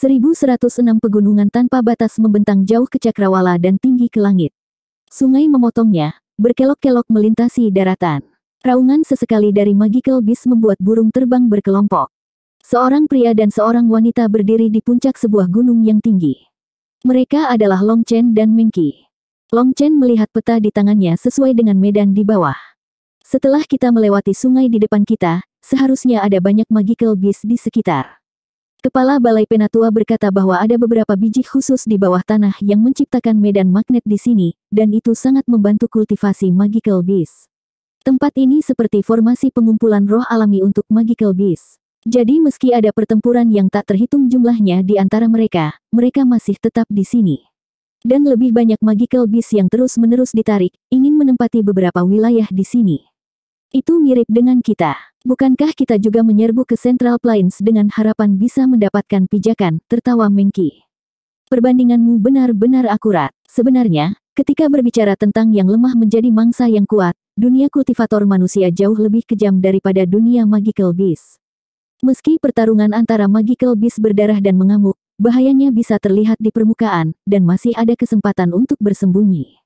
1106 pegunungan tanpa batas membentang jauh ke cakrawala dan tinggi ke langit. Sungai memotongnya, berkelok-kelok melintasi daratan. Raungan sesekali dari magical beast membuat burung terbang berkelompok. Seorang pria dan seorang wanita berdiri di puncak sebuah gunung yang tinggi. Mereka adalah Long Chen dan Ming Qi. Long Chen melihat peta di tangannya sesuai dengan medan di bawah. Setelah kita melewati sungai di depan kita, seharusnya ada banyak magical beast di sekitar. Kepala Balai Penatua berkata bahwa ada beberapa biji khusus di bawah tanah yang menciptakan medan magnet di sini, dan itu sangat membantu kultivasi magical Beast. Tempat ini seperti formasi pengumpulan roh alami untuk magical Beast. Jadi meski ada pertempuran yang tak terhitung jumlahnya di antara mereka, mereka masih tetap di sini. Dan lebih banyak magical Beast yang terus-menerus ditarik, ingin menempati beberapa wilayah di sini. Itu mirip dengan kita. Bukankah kita juga menyerbu ke Central Plains dengan harapan bisa mendapatkan pijakan, tertawa Mengki. Perbandinganmu benar-benar akurat. Sebenarnya, ketika berbicara tentang yang lemah menjadi mangsa yang kuat, dunia kultivator manusia jauh lebih kejam daripada dunia magical beast. Meski pertarungan antara magical beast berdarah dan mengamuk, bahayanya bisa terlihat di permukaan, dan masih ada kesempatan untuk bersembunyi.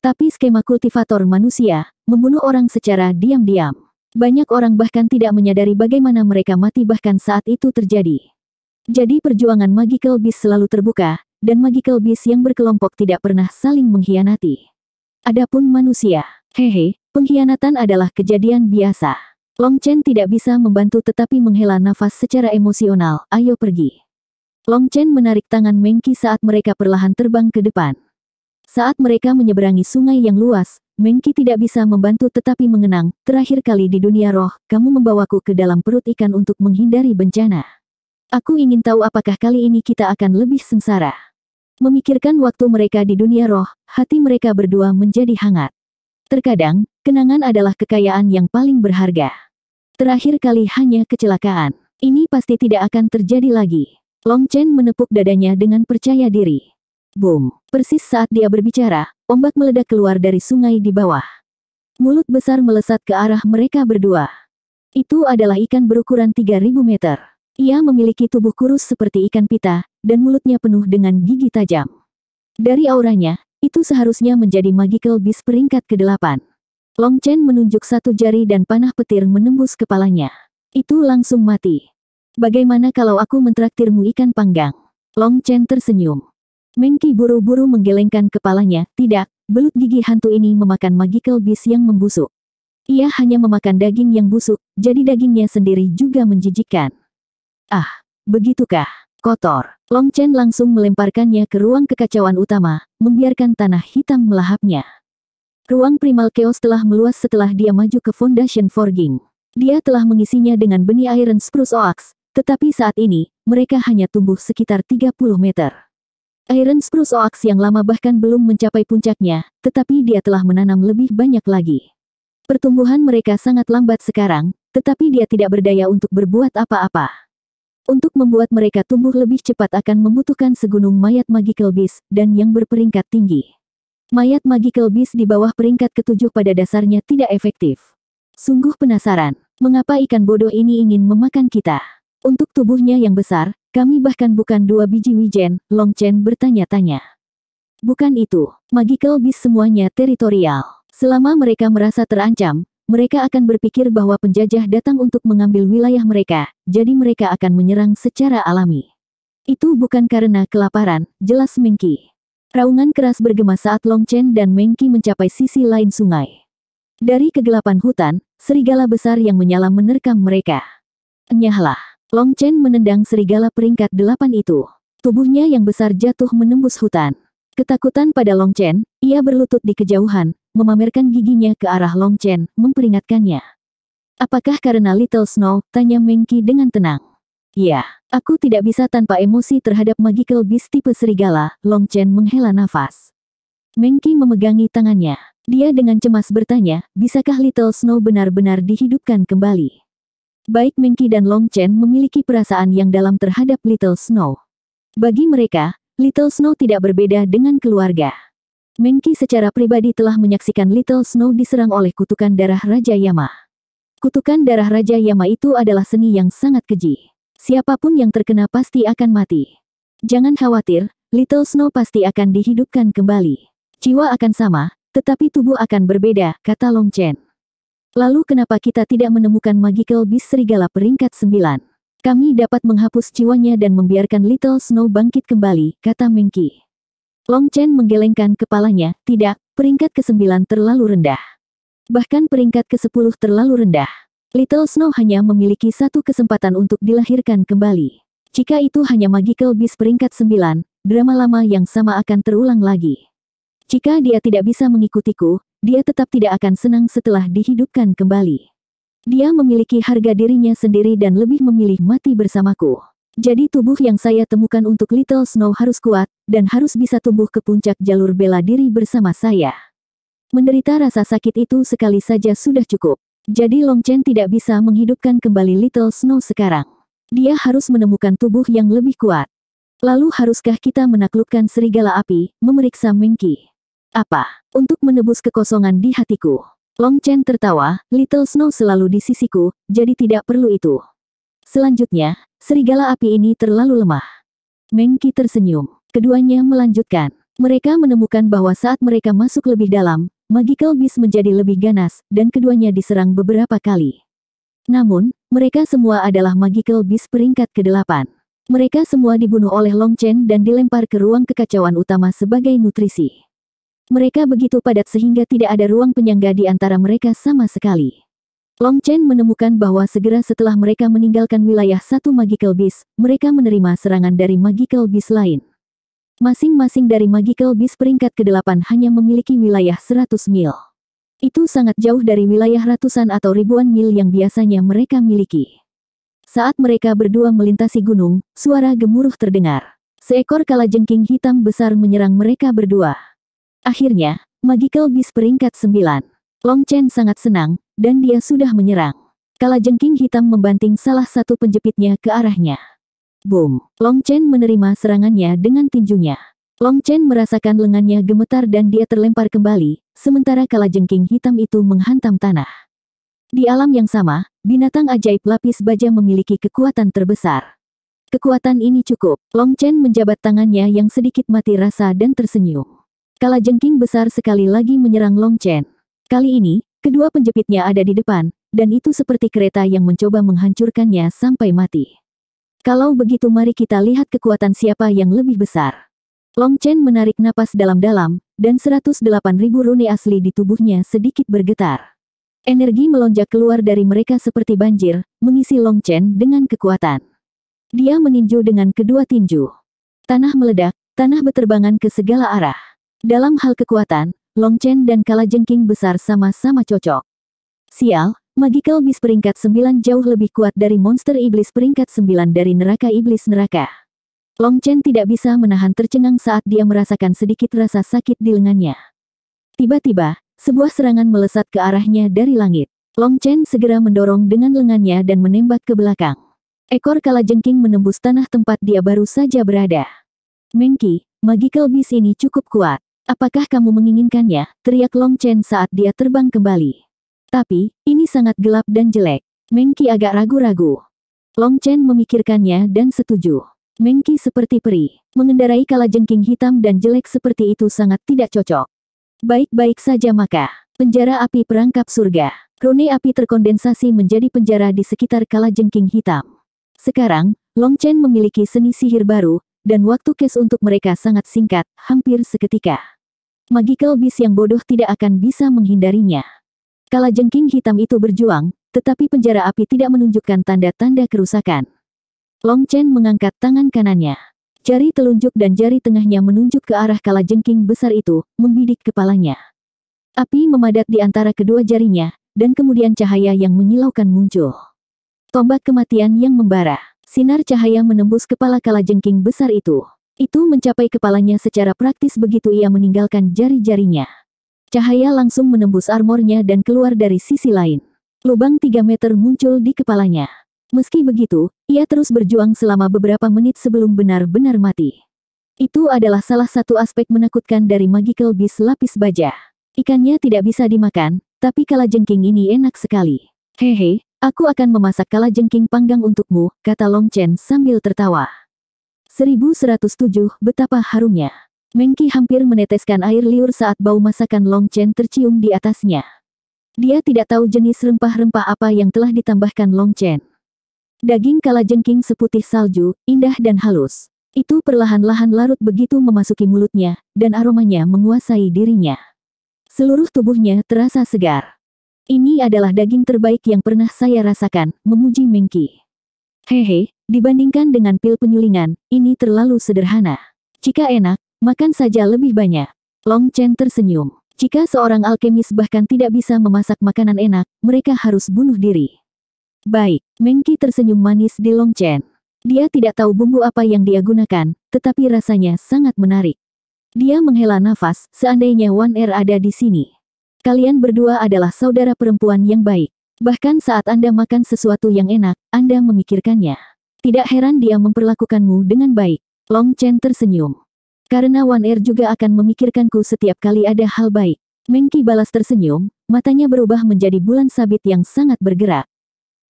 Tapi skema kultivator manusia, membunuh orang secara diam-diam. Banyak orang bahkan tidak menyadari bagaimana mereka mati bahkan saat itu terjadi. Jadi perjuangan Magical Beast selalu terbuka, dan Magical Beast yang berkelompok tidak pernah saling mengkhianati. Adapun manusia, hehe, pengkhianatan adalah kejadian biasa. Long Chen tidak bisa membantu tetapi menghela nafas secara emosional, ayo pergi. Long Chen menarik tangan Mengki saat mereka perlahan terbang ke depan. Saat mereka menyeberangi sungai yang luas, Mengki tidak bisa membantu tetapi mengenang, terakhir kali di dunia roh, kamu membawaku ke dalam perut ikan untuk menghindari bencana. Aku ingin tahu apakah kali ini kita akan lebih sengsara. Memikirkan waktu mereka di dunia roh, hati mereka berdua menjadi hangat. Terkadang, kenangan adalah kekayaan yang paling berharga. Terakhir kali hanya kecelakaan. Ini pasti tidak akan terjadi lagi. Long Chen menepuk dadanya dengan percaya diri. Boom. Persis saat dia berbicara, ombak meledak keluar dari sungai di bawah. Mulut besar melesat ke arah mereka berdua. Itu adalah ikan berukuran 3000 meter. Ia memiliki tubuh kurus seperti ikan pita, dan mulutnya penuh dengan gigi tajam. Dari auranya, itu seharusnya menjadi magical beast peringkat ke-8. Long Chen menunjuk satu jari dan panah petir menembus kepalanya. Itu langsung mati. Bagaimana kalau aku mentraktirmu ikan panggang? Long Chen tersenyum. Mengki buru-buru menggelengkan kepalanya, tidak, belut gigi hantu ini memakan magical beast yang membusuk. Ia hanya memakan daging yang busuk, jadi dagingnya sendiri juga menjijikkan. Ah, begitukah? Kotor. Long Chen langsung melemparkannya ke ruang kekacauan utama, membiarkan tanah hitam melahapnya. Ruang primal chaos telah meluas setelah dia maju ke Foundation Forging. Dia telah mengisinya dengan benih Iron Spruce Oaks, tetapi saat ini, mereka hanya tumbuh sekitar 30 meter. Iron Spruce Oaks yang lama bahkan belum mencapai puncaknya, tetapi dia telah menanam lebih banyak lagi. Pertumbuhan mereka sangat lambat sekarang, tetapi dia tidak berdaya untuk berbuat apa-apa. Untuk membuat mereka tumbuh lebih cepat akan membutuhkan segunung mayat magical beast dan yang berperingkat tinggi. Mayat magical beast di bawah peringkat ketujuh pada dasarnya tidak efektif. Sungguh penasaran, mengapa ikan bodoh ini ingin memakan kita? Untuk tubuhnya yang besar, kami bahkan bukan dua biji wijen, Long Chen bertanya-tanya. Bukan itu, magical beast semuanya teritorial. Selama mereka merasa terancam, mereka akan berpikir bahwa penjajah datang untuk mengambil wilayah mereka, jadi mereka akan menyerang secara alami. Itu bukan karena kelaparan, jelas Mengki. Raungan keras bergema saat Long Chen dan Mengki mencapai sisi lain sungai. Dari kegelapan hutan, serigala besar yang menyala menerkam mereka. Enyahlah. Long Chen menendang serigala peringkat delapan itu. Tubuhnya yang besar jatuh menembus hutan. Ketakutan pada Long Chen, ia berlutut di kejauhan, memamerkan giginya ke arah Long Chen, memperingatkannya. Apakah karena Little Snow? Tanya Mengki dengan tenang. Ya, aku tidak bisa tanpa emosi terhadap magical beast tipe serigala, Long Chen menghela nafas. Mengki memegangi tangannya. Dia dengan cemas bertanya, bisakah Little Snow benar-benar dihidupkan kembali? Baik Mengki dan Long Chen memiliki perasaan yang dalam terhadap Little Snow. Bagi mereka, Little Snow tidak berbeda dengan keluarga. Mengki secara pribadi telah menyaksikan Little Snow diserang oleh kutukan darah Raja Yama. Kutukan darah Raja Yama itu adalah seni yang sangat keji. Siapapun yang terkena pasti akan mati. Jangan khawatir, Little Snow pasti akan dihidupkan kembali. Jiwa akan sama, tetapi tubuh akan berbeda, kata Long Chen. Lalu kenapa kita tidak menemukan Magical Beast Serigala peringkat 9? Kami dapat menghapus jiwanya dan membiarkan Little Snow bangkit kembali, kata Mengki. Long Chen menggelengkan kepalanya, tidak, peringkat ke-9 terlalu rendah. Bahkan peringkat ke-10 terlalu rendah. Little Snow hanya memiliki satu kesempatan untuk dilahirkan kembali. Jika itu hanya Magical Beast peringkat 9, drama lama yang sama akan terulang lagi. Jika dia tidak bisa mengikutiku, dia tetap tidak akan senang setelah dihidupkan kembali. Dia memiliki harga dirinya sendiri dan lebih memilih mati bersamaku. Jadi tubuh yang saya temukan untuk Little Snow harus kuat, dan harus bisa tumbuh ke puncak jalur bela diri bersama saya. Menderita rasa sakit itu sekali saja sudah cukup. Jadi Long Chen tidak bisa menghidupkan kembali Little Snow sekarang. Dia harus menemukan tubuh yang lebih kuat. Lalu haruskah kita menaklukkan serigala api, memeriksa Mengki? apa untuk menebus kekosongan di hatiku. Long Chen tertawa, Little Snow selalu di sisiku, jadi tidak perlu itu. Selanjutnya, serigala api ini terlalu lemah. Mengki tersenyum. Keduanya melanjutkan. Mereka menemukan bahwa saat mereka masuk lebih dalam, Magical Beast menjadi lebih ganas, dan keduanya diserang beberapa kali. Namun, mereka semua adalah Magical Beast peringkat ke-8. Mereka semua dibunuh oleh Long Chen dan dilempar ke ruang kekacauan utama sebagai nutrisi. Mereka begitu padat sehingga tidak ada ruang penyangga di antara mereka sama sekali. Long Chen menemukan bahwa segera setelah mereka meninggalkan wilayah satu Magical Beast, mereka menerima serangan dari Magical Beast lain. Masing-masing dari Magical Beast peringkat ke-8 hanya memiliki wilayah 100 mil. Itu sangat jauh dari wilayah ratusan atau ribuan mil yang biasanya mereka miliki. Saat mereka berdua melintasi gunung, suara gemuruh terdengar. Seekor kalajengking hitam besar menyerang mereka berdua. Akhirnya, Magical Beast peringkat 9. Long Chen sangat senang, dan dia sudah menyerang. Kala jengking hitam membanting salah satu penjepitnya ke arahnya. Boom! Long Chen menerima serangannya dengan tinjunya. Long Chen merasakan lengannya gemetar dan dia terlempar kembali, sementara kala jengking hitam itu menghantam tanah. Di alam yang sama, binatang ajaib lapis baja memiliki kekuatan terbesar. Kekuatan ini cukup. Long Chen menjabat tangannya yang sedikit mati rasa dan tersenyum jengking besar sekali lagi menyerang Long Chen. Kali ini, kedua penjepitnya ada di depan, dan itu seperti kereta yang mencoba menghancurkannya sampai mati. Kalau begitu mari kita lihat kekuatan siapa yang lebih besar. Long Chen menarik napas dalam-dalam, dan 108 rune asli di tubuhnya sedikit bergetar. Energi melonjak keluar dari mereka seperti banjir, mengisi Long Chen dengan kekuatan. Dia meninju dengan kedua tinju. Tanah meledak, tanah beterbangan ke segala arah. Dalam hal kekuatan, Long Chen dan Kala Jengking besar sama-sama cocok. Sial, Magical Beast peringkat 9 jauh lebih kuat dari monster iblis peringkat 9 dari neraka iblis neraka. Long Chen tidak bisa menahan tercengang saat dia merasakan sedikit rasa sakit di lengannya. Tiba-tiba, sebuah serangan melesat ke arahnya dari langit. Long Chen segera mendorong dengan lengannya dan menembak ke belakang. Ekor Kala Jengking menembus tanah tempat dia baru saja berada. Mengki, magical beast ini cukup kuat. Apakah kamu menginginkannya? Teriak Long Chen saat dia terbang kembali. Tapi, ini sangat gelap dan jelek. Mengki agak ragu-ragu. Long Chen memikirkannya dan setuju. Mengki seperti peri. Mengendarai kalajengking hitam dan jelek seperti itu sangat tidak cocok. Baik-baik saja maka. Penjara api perangkap surga. Rune api terkondensasi menjadi penjara di sekitar kalajengking hitam. Sekarang, Long Chen memiliki seni sihir baru, dan waktu kes untuk mereka sangat singkat, hampir seketika. Magical Beast yang bodoh tidak akan bisa menghindarinya. Kala jengking hitam itu berjuang, tetapi penjara api tidak menunjukkan tanda-tanda kerusakan. Long Chen mengangkat tangan kanannya. Jari telunjuk dan jari tengahnya menunjuk ke arah kala jengking besar itu, membidik kepalanya. Api memadat di antara kedua jarinya, dan kemudian cahaya yang menyilaukan muncul. Tombak kematian yang membara, sinar cahaya menembus kepala kala jengking besar itu. Itu mencapai kepalanya secara praktis begitu ia meninggalkan jari-jarinya. Cahaya langsung menembus armornya dan keluar dari sisi lain. Lubang 3 meter muncul di kepalanya. Meski begitu, ia terus berjuang selama beberapa menit sebelum benar-benar mati. Itu adalah salah satu aspek menakutkan dari magical beast lapis baja. Ikannya tidak bisa dimakan, tapi kalajengking ini enak sekali. Hehe, aku akan memasak kalajengking panggang untukmu, kata Long Chen sambil tertawa. 1107, betapa harumnya. Mengki hampir meneteskan air liur saat bau masakan Long Chen tercium di atasnya. Dia tidak tahu jenis rempah-rempah apa yang telah ditambahkan Long Chen. Daging kalajengking seputih salju, indah dan halus. Itu perlahan-lahan larut begitu memasuki mulutnya, dan aromanya menguasai dirinya. Seluruh tubuhnya terasa segar. Ini adalah daging terbaik yang pernah saya rasakan, memuji Mengki. Hehe, Dibandingkan dengan pil penyulingan, ini terlalu sederhana. Jika enak, makan saja lebih banyak. Long Chen tersenyum. Jika seorang alkemis bahkan tidak bisa memasak makanan enak, mereka harus bunuh diri. Baik, Mengki tersenyum manis di Long Chen. Dia tidak tahu bumbu apa yang dia gunakan, tetapi rasanya sangat menarik. Dia menghela nafas, seandainya Wan Er ada di sini. Kalian berdua adalah saudara perempuan yang baik. Bahkan saat Anda makan sesuatu yang enak, Anda memikirkannya. Tidak heran dia memperlakukanmu dengan baik. Long Chen tersenyum. Karena Wan Er juga akan memikirkanku setiap kali ada hal baik. Mengki balas tersenyum, matanya berubah menjadi bulan sabit yang sangat bergerak.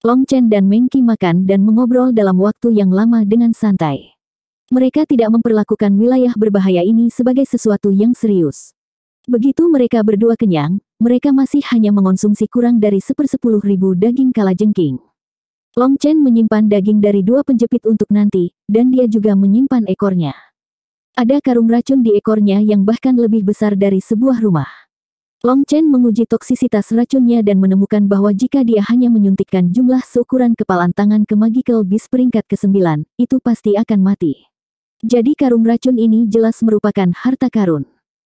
Long Chen dan Mengki makan dan mengobrol dalam waktu yang lama dengan santai. Mereka tidak memperlakukan wilayah berbahaya ini sebagai sesuatu yang serius. Begitu mereka berdua kenyang, mereka masih hanya mengonsumsi kurang dari sepersepuluh ribu daging kalajengking. Long Chen menyimpan daging dari dua penjepit untuk nanti, dan dia juga menyimpan ekornya. Ada karung racun di ekornya yang bahkan lebih besar dari sebuah rumah. Long Chen menguji toksisitas racunnya dan menemukan bahwa jika dia hanya menyuntikkan jumlah seukuran kepalan tangan ke Magical Beast peringkat ke-9, itu pasti akan mati. Jadi karung racun ini jelas merupakan harta karun.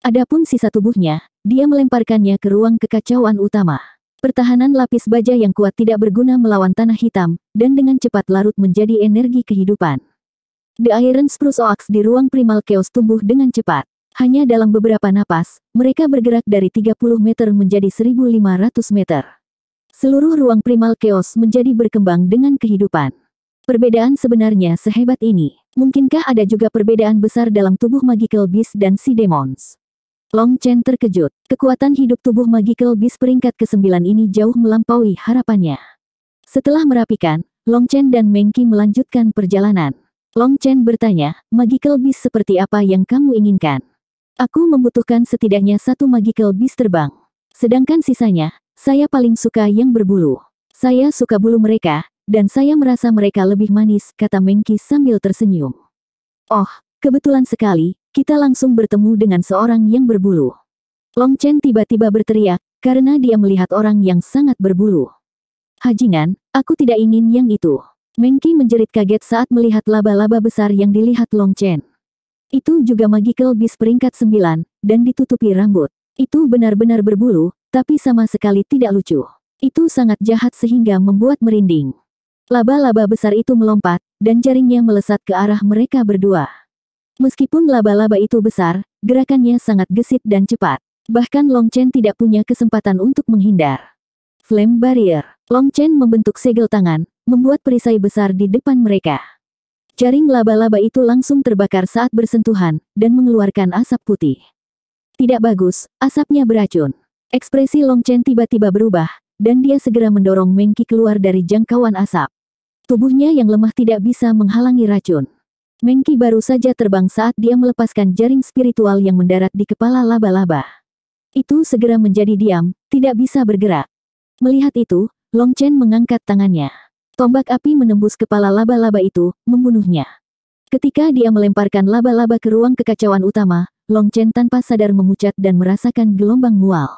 Adapun sisa tubuhnya, dia melemparkannya ke ruang kekacauan utama. Pertahanan lapis baja yang kuat tidak berguna melawan tanah hitam, dan dengan cepat larut menjadi energi kehidupan. The Iron Spruce Oaks di ruang primal chaos tumbuh dengan cepat. Hanya dalam beberapa napas, mereka bergerak dari 30 meter menjadi 1500 meter. Seluruh ruang primal chaos menjadi berkembang dengan kehidupan. Perbedaan sebenarnya sehebat ini. Mungkinkah ada juga perbedaan besar dalam tubuh magical beast dan si demons? Long Chen terkejut. Kekuatan hidup tubuh Magical Beast peringkat ke-9 ini jauh melampaui harapannya. Setelah merapikan, Long Chen dan Mengki melanjutkan perjalanan. Long Chen bertanya, Magical Beast seperti apa yang kamu inginkan? Aku membutuhkan setidaknya satu Magical Beast terbang. Sedangkan sisanya, saya paling suka yang berbulu. Saya suka bulu mereka, dan saya merasa mereka lebih manis, kata Mengki sambil tersenyum. Oh, kebetulan sekali, kita langsung bertemu dengan seorang yang berbulu. Long Chen tiba-tiba berteriak, karena dia melihat orang yang sangat berbulu. Hajingan, aku tidak ingin yang itu. Mengki menjerit kaget saat melihat laba-laba besar yang dilihat Long Chen. Itu juga magical bis peringkat sembilan dan ditutupi rambut. Itu benar-benar berbulu, tapi sama sekali tidak lucu. Itu sangat jahat sehingga membuat merinding. Laba-laba besar itu melompat, dan jaringnya melesat ke arah mereka berdua. Meskipun laba-laba itu besar, gerakannya sangat gesit dan cepat. Bahkan Long Chen tidak punya kesempatan untuk menghindar. Flame Barrier. Long Chen membentuk segel tangan, membuat perisai besar di depan mereka. Jaring laba-laba itu langsung terbakar saat bersentuhan, dan mengeluarkan asap putih. Tidak bagus, asapnya beracun. Ekspresi Long Chen tiba-tiba berubah, dan dia segera mendorong Mengki keluar dari jangkauan asap. Tubuhnya yang lemah tidak bisa menghalangi racun. Mengki baru saja terbang saat dia melepaskan jaring spiritual yang mendarat di kepala laba-laba. Itu segera menjadi diam, tidak bisa bergerak. Melihat itu, Long Chen mengangkat tangannya. Tombak api menembus kepala laba-laba itu, membunuhnya. Ketika dia melemparkan laba-laba ke ruang kekacauan utama, Long Chen tanpa sadar memucat dan merasakan gelombang mual.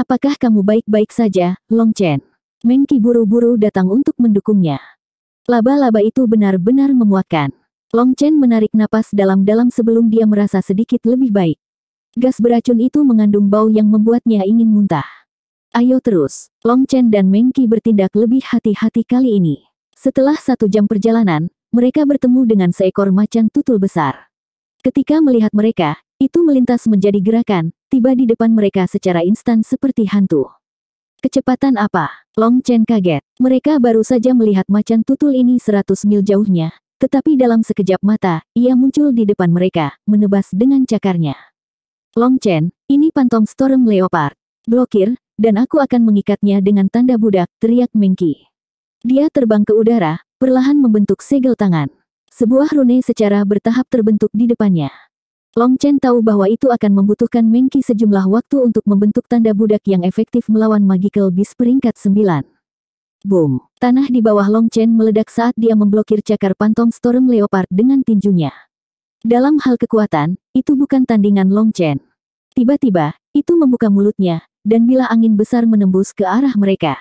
Apakah kamu baik-baik saja, Long Chen? Mengki buru-buru datang untuk mendukungnya. Laba-laba itu benar-benar memuakkan. Long Chen menarik napas dalam-dalam sebelum dia merasa sedikit lebih baik. Gas beracun itu mengandung bau yang membuatnya ingin muntah. Ayo terus, Long Chen dan Mengki bertindak lebih hati-hati kali ini. Setelah satu jam perjalanan, mereka bertemu dengan seekor macan tutul besar. Ketika melihat mereka, itu melintas menjadi gerakan, tiba di depan mereka secara instan seperti hantu. Kecepatan apa? Long Chen kaget. Mereka baru saja melihat macan tutul ini 100 mil jauhnya, tetapi dalam sekejap mata, ia muncul di depan mereka, menebas dengan cakarnya. Long Chen, ini pantom Storm Leopard. Blokir, dan aku akan mengikatnya dengan tanda budak, teriak Mengki. Dia terbang ke udara, perlahan membentuk segel tangan. Sebuah rune secara bertahap terbentuk di depannya. Long Chen tahu bahwa itu akan membutuhkan Mengki sejumlah waktu untuk membentuk tanda budak yang efektif melawan Magical Beast peringkat 9. Boom! Tanah di bawah Long Chen meledak saat dia memblokir cakar pantong Storm Leopard dengan tinjunya. Dalam hal kekuatan, itu bukan tandingan Long Chen. Tiba-tiba, itu membuka mulutnya, dan bila angin besar menembus ke arah mereka.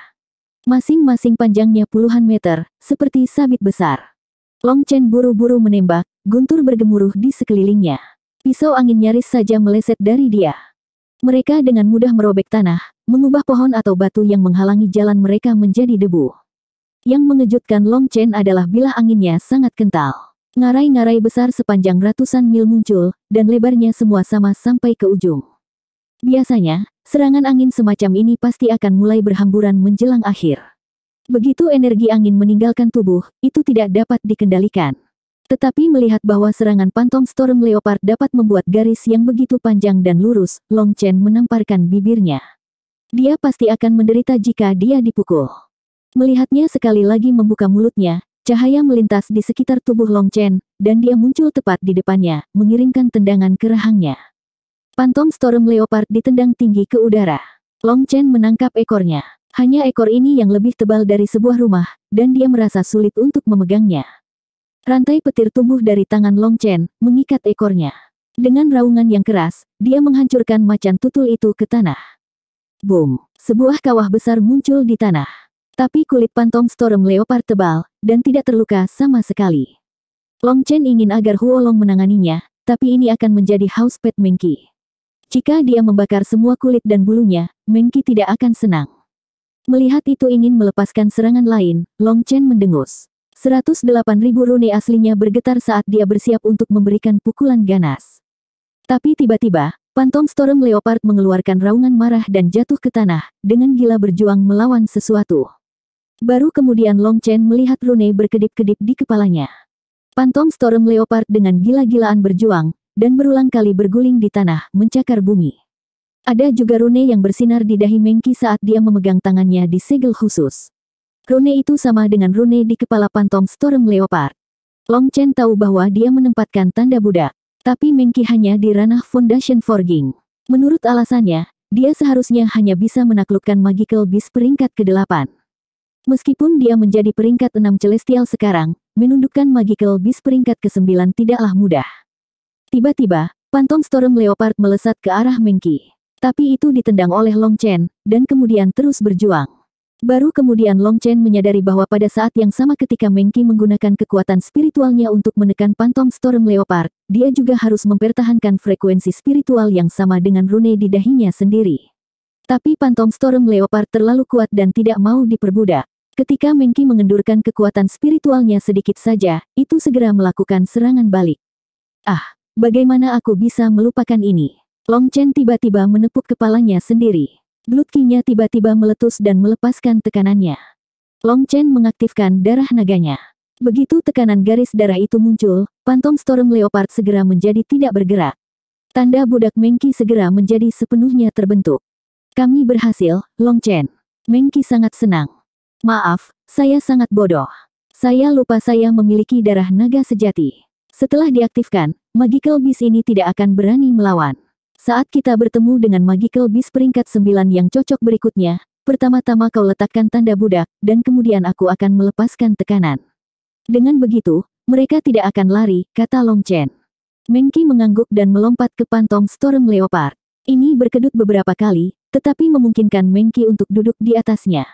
Masing-masing panjangnya puluhan meter, seperti sabit besar. Long Chen buru-buru menembak, guntur bergemuruh di sekelilingnya. Pisau angin nyaris saja meleset dari dia. Mereka dengan mudah merobek tanah, mengubah pohon atau batu yang menghalangi jalan mereka menjadi debu. Yang mengejutkan Long Chen adalah bila anginnya sangat kental. Ngarai-ngarai besar sepanjang ratusan mil muncul, dan lebarnya semua sama sampai ke ujung. Biasanya, serangan angin semacam ini pasti akan mulai berhamburan menjelang akhir. Begitu energi angin meninggalkan tubuh, itu tidak dapat dikendalikan. Tetapi melihat bahwa serangan pantong Storm Leopard dapat membuat garis yang begitu panjang dan lurus, Long Chen menamparkan bibirnya. Dia pasti akan menderita jika dia dipukul. Melihatnya sekali lagi membuka mulutnya, cahaya melintas di sekitar tubuh Long Chen, dan dia muncul tepat di depannya, mengiringkan tendangan ke rahangnya. Pantom Storm Leopard ditendang tinggi ke udara. Long Chen menangkap ekornya. Hanya ekor ini yang lebih tebal dari sebuah rumah, dan dia merasa sulit untuk memegangnya. Rantai petir tumbuh dari tangan Long Chen, mengikat ekornya. Dengan raungan yang keras, dia menghancurkan macan tutul itu ke tanah. Boom! Sebuah kawah besar muncul di tanah. Tapi kulit pantom Storm Leopard tebal, dan tidak terluka sama sekali. Long Chen ingin agar Huolong menanganinya, tapi ini akan menjadi house pet Mengki. Jika dia membakar semua kulit dan bulunya, Mengki tidak akan senang. Melihat itu ingin melepaskan serangan lain, Long Chen mendengus. 108 ribu rune aslinya bergetar saat dia bersiap untuk memberikan pukulan ganas. Tapi tiba-tiba, Phantom Storm Leopard mengeluarkan raungan marah dan jatuh ke tanah, dengan gila berjuang melawan sesuatu. Baru kemudian Long Chen melihat Rune berkedip-kedip di kepalanya. Phantom Storm Leopard dengan gila-gilaan berjuang, dan berulang kali berguling di tanah, mencakar bumi. Ada juga Rune yang bersinar di dahi Mengki saat dia memegang tangannya di segel khusus. Rune itu sama dengan Rune di kepala Phantom Storm Leopard. Long Chen tahu bahwa dia menempatkan tanda Buddha. Tapi Mingki hanya di ranah Foundation Forging. Menurut alasannya, dia seharusnya hanya bisa menaklukkan Magical Beast peringkat ke-8. Meskipun dia menjadi peringkat 6 Celestial sekarang, menundukkan Magical Beast peringkat ke-9 tidaklah mudah. Tiba-tiba, pantom Storm Leopard melesat ke arah Mingki. Tapi itu ditendang oleh Long Chen, dan kemudian terus berjuang. Baru kemudian Long Chen menyadari bahwa pada saat yang sama ketika Mengki menggunakan kekuatan spiritualnya untuk menekan Phantom Storm Leopard, dia juga harus mempertahankan frekuensi spiritual yang sama dengan rune di dahinya sendiri. Tapi Phantom Storm Leopard terlalu kuat dan tidak mau diperbudak. Ketika Mengki mengendurkan kekuatan spiritualnya sedikit saja, itu segera melakukan serangan balik. Ah, bagaimana aku bisa melupakan ini? Long Chen tiba-tiba menepuk kepalanya sendiri. Glutkinya tiba-tiba meletus dan melepaskan tekanannya. Long Chen mengaktifkan darah naganya. Begitu tekanan garis darah itu muncul, pantong Storm Leopard segera menjadi tidak bergerak. Tanda budak Mengki segera menjadi sepenuhnya terbentuk. Kami berhasil, Long Chen. Mengki sangat senang. Maaf, saya sangat bodoh. Saya lupa saya memiliki darah naga sejati. Setelah diaktifkan, Magical Beast ini tidak akan berani melawan. Saat kita bertemu dengan magical beast peringkat sembilan yang cocok berikutnya, pertama-tama kau letakkan tanda budak, dan kemudian aku akan melepaskan tekanan. Dengan begitu, mereka tidak akan lari, kata Long Chen. Mengki mengangguk dan melompat ke pantong Storm Leopard. Ini berkedut beberapa kali, tetapi memungkinkan Mengki untuk duduk di atasnya.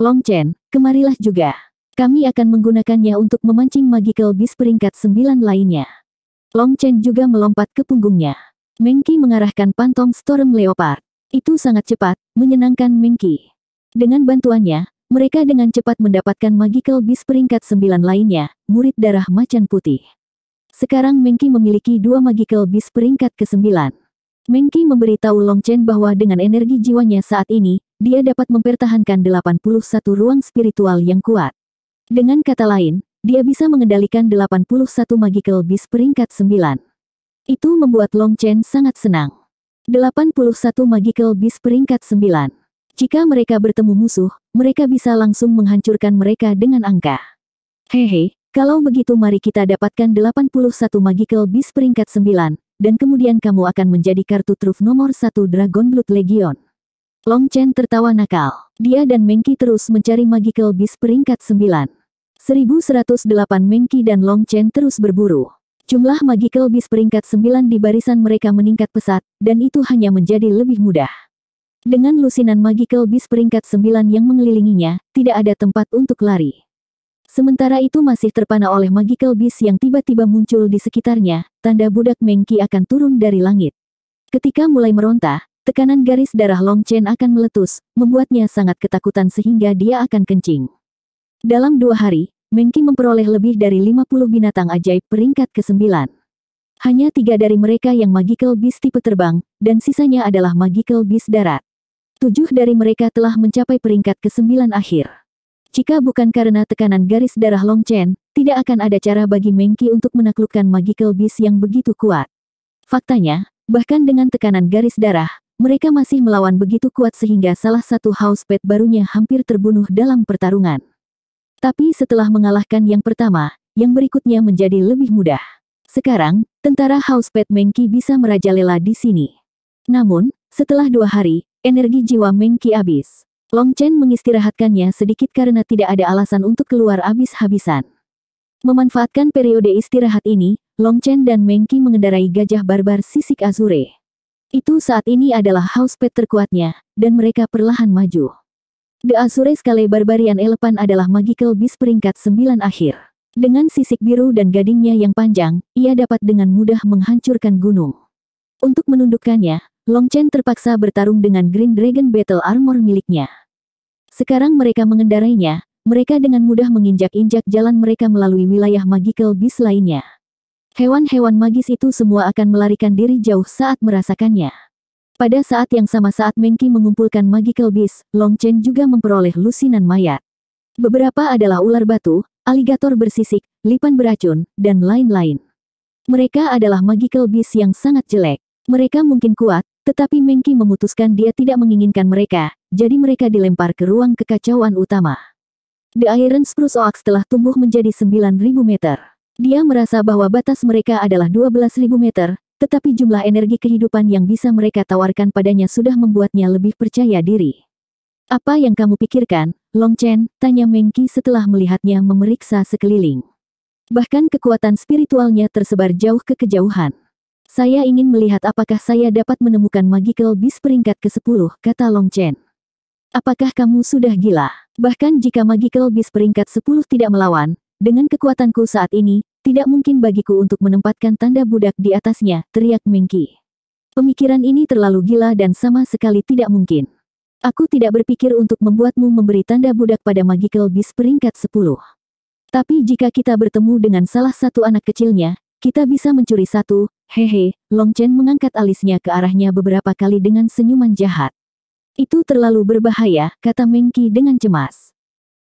Long Chen, kemarilah juga. Kami akan menggunakannya untuk memancing magical beast peringkat sembilan lainnya. Long Chen juga melompat ke punggungnya. Mengki mengarahkan pantom Storm Leopard. Itu sangat cepat, menyenangkan Mengki. Dengan bantuannya, mereka dengan cepat mendapatkan Magical Beast peringkat sembilan lainnya, murid darah macan putih. Sekarang Mengki memiliki dua Magical Beast peringkat ke-9. Mengki memberitahu Long Chen bahwa dengan energi jiwanya saat ini, dia dapat mempertahankan 81 ruang spiritual yang kuat. Dengan kata lain, dia bisa mengendalikan 81 Magical Beast peringkat 9. Itu membuat Long Chen sangat senang. 81 Magical Beast peringkat 9. Jika mereka bertemu musuh, mereka bisa langsung menghancurkan mereka dengan angka. Hehe, kalau begitu mari kita dapatkan 81 Magical Beast peringkat 9, dan kemudian kamu akan menjadi kartu truf nomor 1 Dragon Blood Legion. Long Chen tertawa nakal. Dia dan Mengki terus mencari Magical Beast peringkat 9. 1108 Mengki dan Long Chen terus berburu. Jumlah Magical bis peringkat 9 di barisan mereka meningkat pesat, dan itu hanya menjadi lebih mudah. Dengan lusinan Magical bis peringkat 9 yang mengelilinginya, tidak ada tempat untuk lari. Sementara itu masih terpana oleh Magical bis yang tiba-tiba muncul di sekitarnya, tanda budak Mengki akan turun dari langit. Ketika mulai meronta, tekanan garis darah Long Chen akan meletus, membuatnya sangat ketakutan sehingga dia akan kencing. Dalam dua hari, Mengki memperoleh lebih dari 50 binatang ajaib peringkat ke-9. Hanya tiga dari mereka yang magical beast tipe terbang, dan sisanya adalah magical beast darat. Tujuh dari mereka telah mencapai peringkat ke-9 akhir. Jika bukan karena tekanan garis darah Long Chen, tidak akan ada cara bagi Mengki untuk menaklukkan magical beast yang begitu kuat. Faktanya, bahkan dengan tekanan garis darah, mereka masih melawan begitu kuat sehingga salah satu house pet barunya hampir terbunuh dalam pertarungan. Tapi setelah mengalahkan yang pertama, yang berikutnya menjadi lebih mudah. Sekarang, tentara House Pet Mengki bisa merajalela di sini. Namun, setelah dua hari, energi jiwa Mengki habis. Long Chen mengistirahatkannya sedikit karena tidak ada alasan untuk keluar habis-habisan. Memanfaatkan periode istirahat ini, Long Chen dan Mengki mengendarai gajah barbar sisik Azure. Itu saat ini adalah house pet terkuatnya, dan mereka perlahan maju. The Azure Scale Barbarian Elephant adalah magical beast peringkat 9 akhir. Dengan sisik biru dan gadingnya yang panjang, ia dapat dengan mudah menghancurkan gunung. Untuk menundukkannya, Long Chen terpaksa bertarung dengan Green Dragon Battle Armor miliknya. Sekarang mereka mengendarainya, mereka dengan mudah menginjak-injak jalan mereka melalui wilayah magical beast lainnya. Hewan-hewan magis itu semua akan melarikan diri jauh saat merasakannya. Pada saat yang sama saat Mengki mengumpulkan magical beast, Long Chen juga memperoleh lusinan mayat. Beberapa adalah ular batu, aligator bersisik, lipan beracun, dan lain-lain. Mereka adalah magical beast yang sangat jelek. Mereka mungkin kuat, tetapi Mengki memutuskan dia tidak menginginkan mereka, jadi mereka dilempar ke ruang kekacauan utama. The Iron Spruce Oak telah tumbuh menjadi 9.000 meter. Dia merasa bahwa batas mereka adalah 12.000 meter, tetapi jumlah energi kehidupan yang bisa mereka tawarkan padanya sudah membuatnya lebih percaya diri. Apa yang kamu pikirkan, Long Chen? Tanya Mengki setelah melihatnya memeriksa sekeliling. Bahkan kekuatan spiritualnya tersebar jauh ke kejauhan. Saya ingin melihat apakah saya dapat menemukan magical beast peringkat ke-10, kata Long Chen. Apakah kamu sudah gila? Bahkan jika magical beast peringkat 10 tidak melawan, dengan kekuatanku saat ini, tidak mungkin bagiku untuk menempatkan tanda budak di atasnya, teriak Mengki. Pemikiran ini terlalu gila dan sama sekali tidak mungkin. Aku tidak berpikir untuk membuatmu memberi tanda budak pada Magical Beast peringkat 10. Tapi jika kita bertemu dengan salah satu anak kecilnya, kita bisa mencuri satu, hehe, Long Chen mengangkat alisnya ke arahnya beberapa kali dengan senyuman jahat. Itu terlalu berbahaya, kata Mengki dengan cemas.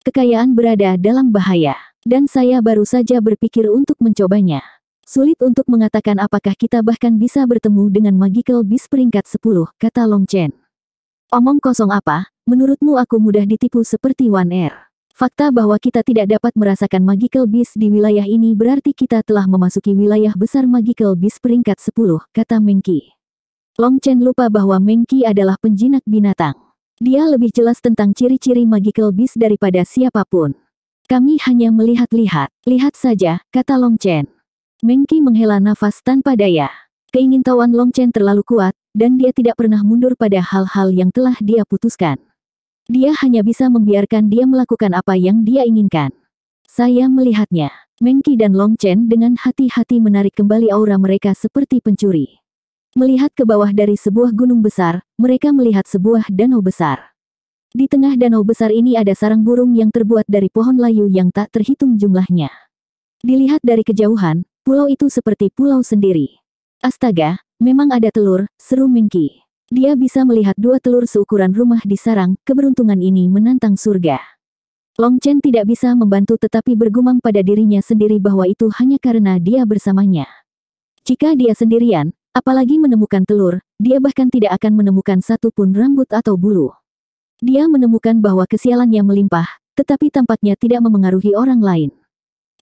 Kekayaan berada dalam bahaya. Dan saya baru saja berpikir untuk mencobanya. Sulit untuk mengatakan apakah kita bahkan bisa bertemu dengan Magical Beast peringkat 10, kata Long Chen. Omong kosong apa, menurutmu aku mudah ditipu seperti One Air. Fakta bahwa kita tidak dapat merasakan Magical Beast di wilayah ini berarti kita telah memasuki wilayah besar Magical Beast peringkat 10, kata Mengki. Long Chen lupa bahwa Mengki adalah penjinak binatang. Dia lebih jelas tentang ciri-ciri Magical Beast daripada siapapun. Kami hanya melihat-lihat, lihat saja, kata Long Chen. Mengki menghela nafas tanpa daya. Keingintahuan Long Chen terlalu kuat, dan dia tidak pernah mundur pada hal-hal yang telah dia putuskan. Dia hanya bisa membiarkan dia melakukan apa yang dia inginkan. Saya melihatnya. Mengki dan Long Chen dengan hati-hati menarik kembali aura mereka seperti pencuri. Melihat ke bawah dari sebuah gunung besar, mereka melihat sebuah danau besar. Di tengah danau besar ini ada sarang burung yang terbuat dari pohon layu yang tak terhitung jumlahnya. Dilihat dari kejauhan, pulau itu seperti pulau sendiri. Astaga, memang ada telur, seru Mingki. Dia bisa melihat dua telur seukuran rumah di sarang, keberuntungan ini menantang surga. Long Chen tidak bisa membantu tetapi bergumam pada dirinya sendiri bahwa itu hanya karena dia bersamanya. Jika dia sendirian, apalagi menemukan telur, dia bahkan tidak akan menemukan satu pun rambut atau bulu. Dia menemukan bahwa kesialannya melimpah, tetapi tampaknya tidak memengaruhi orang lain.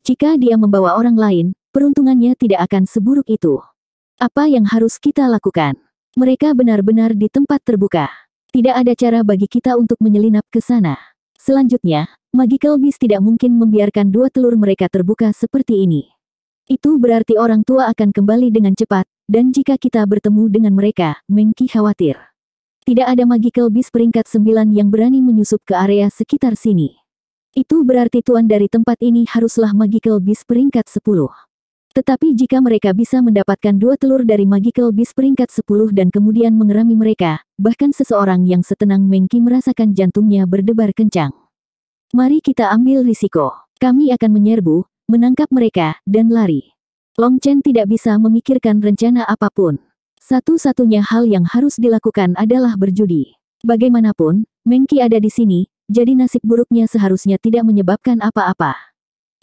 Jika dia membawa orang lain, peruntungannya tidak akan seburuk itu. Apa yang harus kita lakukan? Mereka benar-benar di tempat terbuka. Tidak ada cara bagi kita untuk menyelinap ke sana. Selanjutnya, Magical Beast tidak mungkin membiarkan dua telur mereka terbuka seperti ini. Itu berarti orang tua akan kembali dengan cepat, dan jika kita bertemu dengan mereka, Mengki khawatir. Tidak ada magical beast peringkat sembilan yang berani menyusup ke area sekitar sini. Itu berarti tuan dari tempat ini haruslah magical beast peringkat 10. Tetapi jika mereka bisa mendapatkan dua telur dari magical beast peringkat 10 dan kemudian mengerami mereka, bahkan seseorang yang setenang Mengki merasakan jantungnya berdebar kencang. Mari kita ambil risiko. Kami akan menyerbu, menangkap mereka, dan lari. Long Chen tidak bisa memikirkan rencana apapun. Satu-satunya hal yang harus dilakukan adalah berjudi. Bagaimanapun, Mengki ada di sini, jadi nasib buruknya seharusnya tidak menyebabkan apa-apa.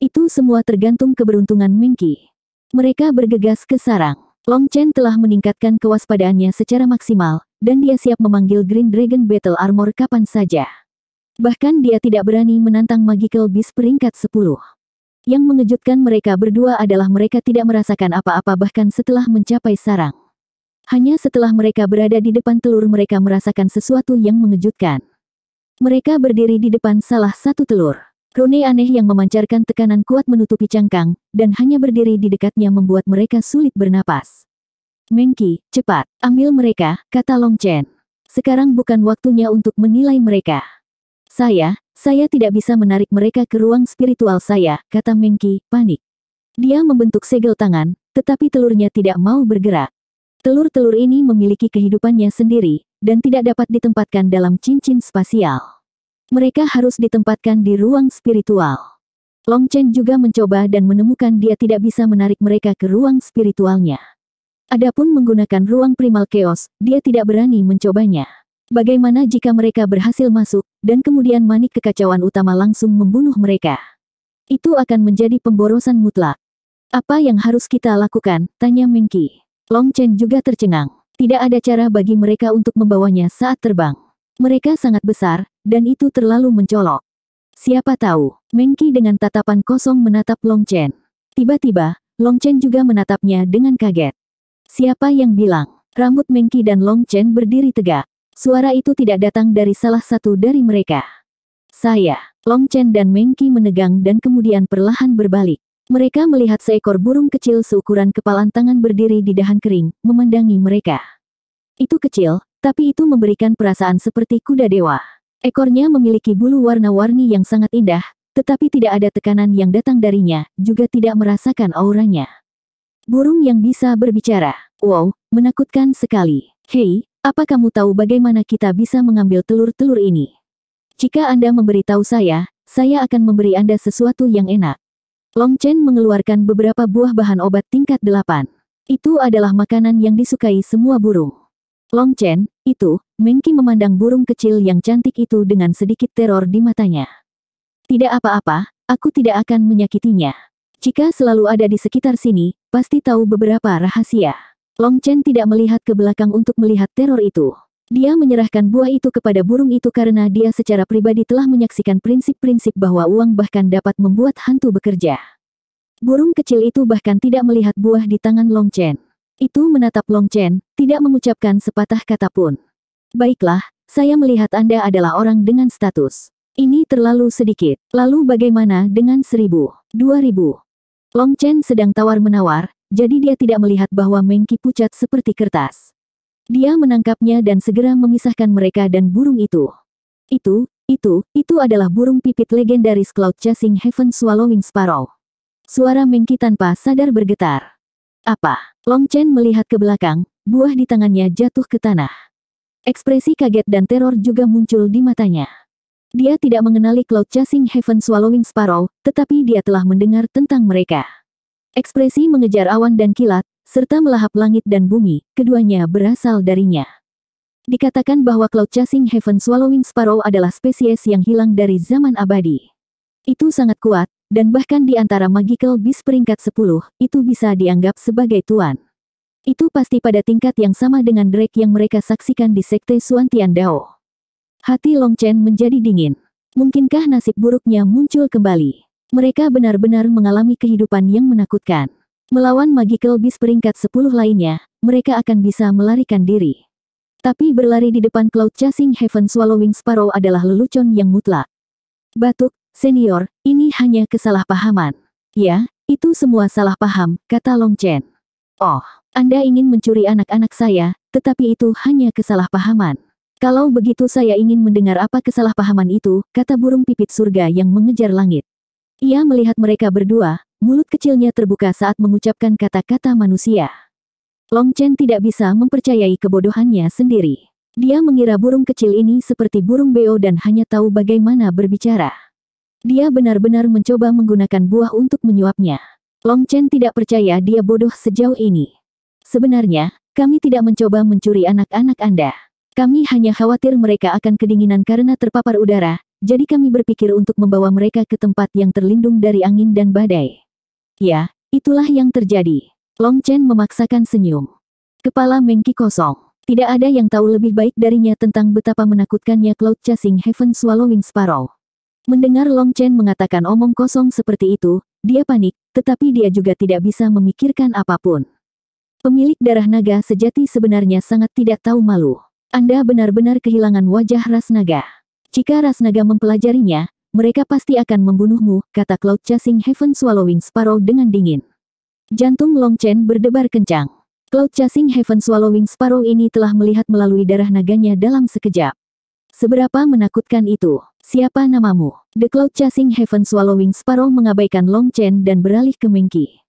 Itu semua tergantung keberuntungan Mengki. Mereka bergegas ke sarang. Long Chen telah meningkatkan kewaspadaannya secara maksimal, dan dia siap memanggil Green Dragon Battle Armor kapan saja. Bahkan dia tidak berani menantang Magical Beast peringkat 10. Yang mengejutkan mereka berdua adalah mereka tidak merasakan apa-apa bahkan setelah mencapai sarang. Hanya setelah mereka berada di depan telur mereka merasakan sesuatu yang mengejutkan. Mereka berdiri di depan salah satu telur. Rune aneh yang memancarkan tekanan kuat menutupi cangkang, dan hanya berdiri di dekatnya membuat mereka sulit bernapas. Mengki, cepat, ambil mereka, kata Long Chen. Sekarang bukan waktunya untuk menilai mereka. Saya, saya tidak bisa menarik mereka ke ruang spiritual saya, kata Mengki, panik. Dia membentuk segel tangan, tetapi telurnya tidak mau bergerak. Telur-telur ini memiliki kehidupannya sendiri, dan tidak dapat ditempatkan dalam cincin spasial. Mereka harus ditempatkan di ruang spiritual. Long Chen juga mencoba dan menemukan dia tidak bisa menarik mereka ke ruang spiritualnya. Adapun menggunakan ruang primal chaos, dia tidak berani mencobanya. Bagaimana jika mereka berhasil masuk, dan kemudian manik kekacauan utama langsung membunuh mereka? Itu akan menjadi pemborosan mutlak. Apa yang harus kita lakukan? Tanya Mingki. Long Chen juga tercengang. Tidak ada cara bagi mereka untuk membawanya saat terbang. Mereka sangat besar, dan itu terlalu mencolok. Siapa tahu, Mengki dengan tatapan kosong menatap Long Chen. Tiba-tiba, Long Chen juga menatapnya dengan kaget. Siapa yang bilang? Rambut Mengki dan Long Chen berdiri tegak. Suara itu tidak datang dari salah satu dari mereka. Saya, Long Chen dan Mengki menegang dan kemudian perlahan berbalik. Mereka melihat seekor burung kecil seukuran kepalan tangan berdiri di dahan kering, memandangi mereka. Itu kecil, tapi itu memberikan perasaan seperti kuda dewa. Ekornya memiliki bulu warna-warni yang sangat indah, tetapi tidak ada tekanan yang datang darinya, juga tidak merasakan auranya. Burung yang bisa berbicara. Wow, menakutkan sekali. Hei, apa kamu tahu bagaimana kita bisa mengambil telur-telur ini? Jika Anda memberitahu saya, saya akan memberi Anda sesuatu yang enak. Long Chen mengeluarkan beberapa buah bahan obat tingkat delapan. Itu adalah makanan yang disukai semua burung. Long Chen, itu, Mengki memandang burung kecil yang cantik itu dengan sedikit teror di matanya. Tidak apa-apa, aku tidak akan menyakitinya. Jika selalu ada di sekitar sini, pasti tahu beberapa rahasia. Long Chen tidak melihat ke belakang untuk melihat teror itu. Dia menyerahkan buah itu kepada burung itu karena dia secara pribadi telah menyaksikan prinsip-prinsip bahwa uang bahkan dapat membuat hantu bekerja. Burung kecil itu bahkan tidak melihat buah di tangan Long Chen. Itu menatap Long Chen, tidak mengucapkan sepatah kata pun. Baiklah, saya melihat Anda adalah orang dengan status. Ini terlalu sedikit. Lalu bagaimana dengan seribu, dua ribu? Long Chen sedang tawar-menawar, jadi dia tidak melihat bahwa Mengki pucat seperti kertas. Dia menangkapnya dan segera memisahkan mereka dan burung itu. Itu, itu, itu adalah burung pipit legendaris Cloud Chasing Heaven Swallowing Sparrow. Suara Mengki tanpa sadar bergetar. Apa? Long Chen melihat ke belakang, buah di tangannya jatuh ke tanah. Ekspresi kaget dan teror juga muncul di matanya. Dia tidak mengenali Cloud Chasing Heaven Swallowing Sparrow, tetapi dia telah mendengar tentang mereka. Ekspresi mengejar awan dan kilat, serta melahap langit dan bumi, keduanya berasal darinya. Dikatakan bahwa Cloud Chasing Heaven Swallowing Sparrow adalah spesies yang hilang dari zaman abadi. Itu sangat kuat, dan bahkan di antara Magical Beast peringkat 10, itu bisa dianggap sebagai tuan. Itu pasti pada tingkat yang sama dengan Drake yang mereka saksikan di Sekte Suantian Dao. Hati Long Chen menjadi dingin. Mungkinkah nasib buruknya muncul kembali? Mereka benar-benar mengalami kehidupan yang menakutkan. Melawan Magical Beast peringkat 10 lainnya, mereka akan bisa melarikan diri. Tapi berlari di depan Cloud Chasing Heaven Swallowing Sparrow adalah lelucon yang mutlak. Batuk, senior, ini hanya kesalahpahaman. Ya, itu semua salah paham, kata Long Chen. Oh, Anda ingin mencuri anak-anak saya, tetapi itu hanya kesalahpahaman. Kalau begitu saya ingin mendengar apa kesalahpahaman itu, kata burung pipit surga yang mengejar langit. Ia melihat mereka berdua, Mulut kecilnya terbuka saat mengucapkan kata-kata manusia. Long Chen tidak bisa mempercayai kebodohannya sendiri. Dia mengira burung kecil ini seperti burung beo dan hanya tahu bagaimana berbicara. Dia benar-benar mencoba menggunakan buah untuk menyuapnya. Long Chen tidak percaya dia bodoh sejauh ini. Sebenarnya, kami tidak mencoba mencuri anak-anak Anda. Kami hanya khawatir mereka akan kedinginan karena terpapar udara, jadi kami berpikir untuk membawa mereka ke tempat yang terlindung dari angin dan badai. Ya, itulah yang terjadi. Long Chen memaksakan senyum. Kepala Mengki kosong. Tidak ada yang tahu lebih baik darinya tentang betapa menakutkannya Cloud Chasing Heaven Swallowing Sparrow. Mendengar Long Chen mengatakan omong kosong seperti itu, dia panik, tetapi dia juga tidak bisa memikirkan apapun. Pemilik darah naga sejati sebenarnya sangat tidak tahu malu. Anda benar-benar kehilangan wajah ras naga. Jika ras naga mempelajarinya, mereka pasti akan membunuhmu, kata Cloud Chasing Heaven Swallowing Sparrow dengan dingin. Jantung Long Chen berdebar kencang. Cloud Chasing Heaven Swallowing Sparrow ini telah melihat melalui darah naganya dalam sekejap. Seberapa menakutkan itu? Siapa namamu? The Cloud Chasing Heaven Swallowing Sparrow mengabaikan Long Chen dan beralih ke Mengki.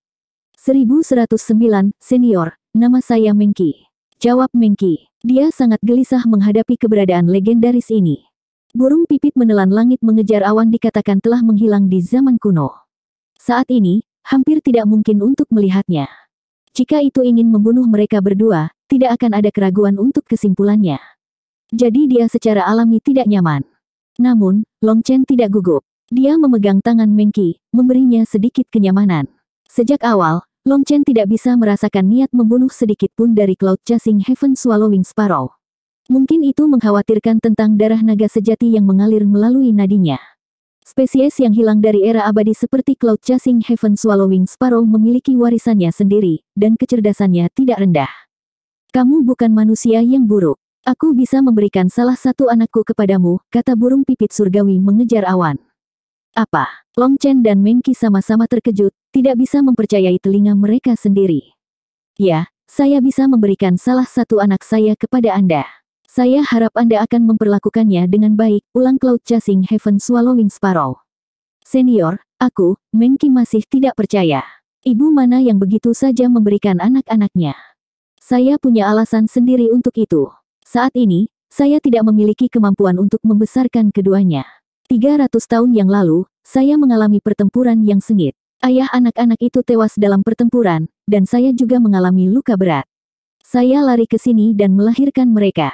1109, Senior, nama saya Mengki. Jawab Mengki. Dia sangat gelisah menghadapi keberadaan legendaris ini. Burung pipit menelan langit mengejar awan dikatakan telah menghilang di zaman kuno. Saat ini, hampir tidak mungkin untuk melihatnya. Jika itu ingin membunuh mereka berdua, tidak akan ada keraguan untuk kesimpulannya. Jadi dia secara alami tidak nyaman. Namun, Long Chen tidak gugup. Dia memegang tangan Mengki, memberinya sedikit kenyamanan. Sejak awal, Long Chen tidak bisa merasakan niat membunuh sedikit pun dari Cloud Chasing Heaven Swallowing Sparrow. Mungkin itu mengkhawatirkan tentang darah naga sejati yang mengalir melalui nadinya. Spesies yang hilang dari era abadi seperti Cloud Chasing Heaven Swallowing Sparrow memiliki warisannya sendiri, dan kecerdasannya tidak rendah. Kamu bukan manusia yang buruk. Aku bisa memberikan salah satu anakku kepadamu, kata burung pipit surgawi mengejar awan. Apa? Long Chen dan Mengki sama-sama terkejut, tidak bisa mempercayai telinga mereka sendiri. Ya, saya bisa memberikan salah satu anak saya kepada Anda. Saya harap Anda akan memperlakukannya dengan baik, ulang Cloud Chasing Heaven Swallowing Sparrow. Senior, aku, Mengki masih tidak percaya. Ibu mana yang begitu saja memberikan anak-anaknya. Saya punya alasan sendiri untuk itu. Saat ini, saya tidak memiliki kemampuan untuk membesarkan keduanya. 300 tahun yang lalu, saya mengalami pertempuran yang sengit. Ayah anak-anak itu tewas dalam pertempuran, dan saya juga mengalami luka berat. Saya lari ke sini dan melahirkan mereka.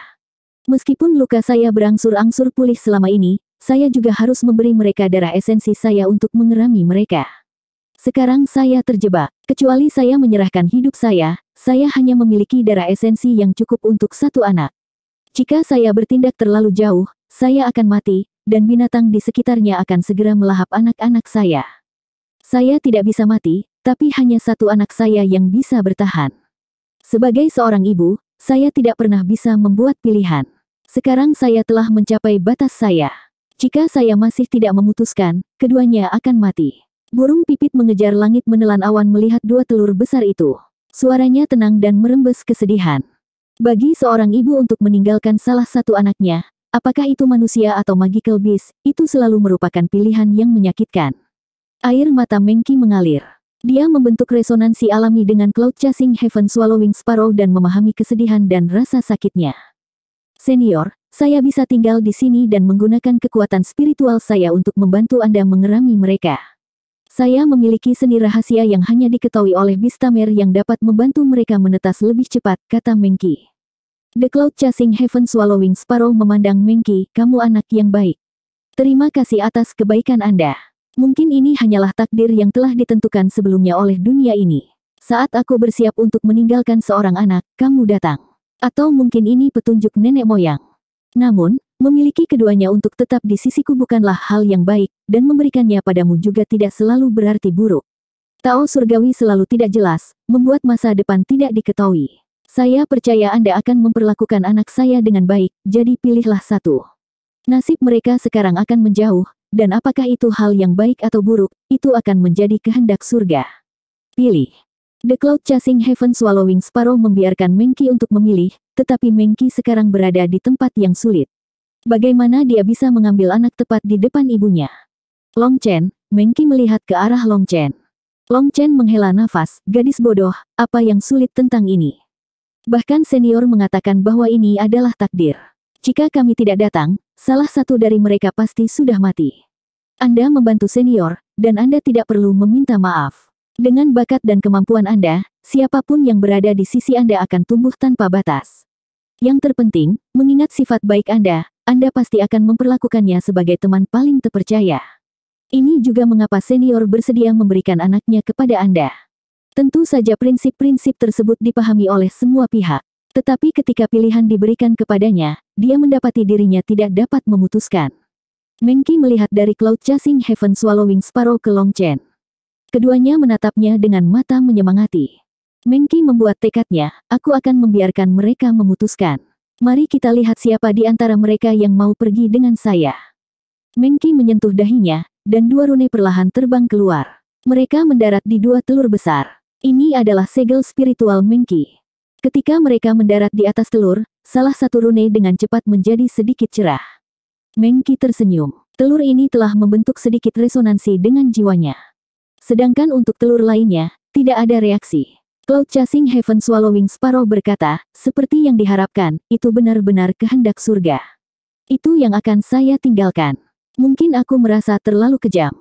Meskipun luka saya berangsur-angsur pulih selama ini, saya juga harus memberi mereka darah esensi saya untuk mengerami mereka. Sekarang saya terjebak, kecuali saya menyerahkan hidup saya, saya hanya memiliki darah esensi yang cukup untuk satu anak. Jika saya bertindak terlalu jauh, saya akan mati, dan binatang di sekitarnya akan segera melahap anak-anak saya. Saya tidak bisa mati, tapi hanya satu anak saya yang bisa bertahan. Sebagai seorang ibu, saya tidak pernah bisa membuat pilihan. Sekarang saya telah mencapai batas saya. Jika saya masih tidak memutuskan, keduanya akan mati. Burung pipit mengejar langit menelan awan melihat dua telur besar itu. Suaranya tenang dan merembes kesedihan. Bagi seorang ibu untuk meninggalkan salah satu anaknya, apakah itu manusia atau magical beast, itu selalu merupakan pilihan yang menyakitkan. Air mata Mengki mengalir. Dia membentuk resonansi alami dengan Cloud Chasing Heaven Swallowing Sparrow dan memahami kesedihan dan rasa sakitnya. Senior, saya bisa tinggal di sini dan menggunakan kekuatan spiritual saya untuk membantu Anda mengerami mereka. Saya memiliki seni rahasia yang hanya diketahui oleh Bistamer yang dapat membantu mereka menetas lebih cepat, kata Mengki. The Cloud Chasing Heaven Swallowing Sparrow memandang Mengki, kamu anak yang baik. Terima kasih atas kebaikan Anda. Mungkin ini hanyalah takdir yang telah ditentukan sebelumnya oleh dunia ini. Saat aku bersiap untuk meninggalkan seorang anak, kamu datang. Atau mungkin ini petunjuk nenek moyang. Namun, memiliki keduanya untuk tetap di sisiku bukanlah hal yang baik, dan memberikannya padamu juga tidak selalu berarti buruk. Tao surgawi selalu tidak jelas, membuat masa depan tidak diketahui. Saya percaya Anda akan memperlakukan anak saya dengan baik, jadi pilihlah satu. Nasib mereka sekarang akan menjauh, dan apakah itu hal yang baik atau buruk, itu akan menjadi kehendak surga. Pilih. The Cloud Chasing Heaven Swallowing Sparrow membiarkan Mengki untuk memilih, tetapi Mengki sekarang berada di tempat yang sulit. Bagaimana dia bisa mengambil anak tepat di depan ibunya? Long Chen, Mengki melihat ke arah Long Chen. Long Chen menghela nafas, gadis bodoh, apa yang sulit tentang ini? Bahkan senior mengatakan bahwa ini adalah takdir. Jika kami tidak datang, salah satu dari mereka pasti sudah mati. Anda membantu senior, dan Anda tidak perlu meminta maaf. Dengan bakat dan kemampuan Anda, siapapun yang berada di sisi Anda akan tumbuh tanpa batas. Yang terpenting, mengingat sifat baik Anda, Anda pasti akan memperlakukannya sebagai teman paling terpercaya. Ini juga mengapa senior bersedia memberikan anaknya kepada Anda. Tentu saja prinsip-prinsip tersebut dipahami oleh semua pihak. Tetapi ketika pilihan diberikan kepadanya, dia mendapati dirinya tidak dapat memutuskan. Mengki melihat dari Cloud Chasing Heaven Swallowing Sparrow ke Long Chen. Keduanya menatapnya dengan mata menyemangati. Mengki membuat tekadnya, aku akan membiarkan mereka memutuskan. Mari kita lihat siapa di antara mereka yang mau pergi dengan saya. Mengki menyentuh dahinya, dan dua rune perlahan terbang keluar. Mereka mendarat di dua telur besar. Ini adalah segel spiritual Mengki. Ketika mereka mendarat di atas telur, salah satu rune dengan cepat menjadi sedikit cerah. Mengki tersenyum. Telur ini telah membentuk sedikit resonansi dengan jiwanya. Sedangkan untuk telur lainnya, tidak ada reaksi. Cloud Chasing Heaven Swallowing Sparrow berkata, seperti yang diharapkan, itu benar-benar kehendak surga. Itu yang akan saya tinggalkan. Mungkin aku merasa terlalu kejam.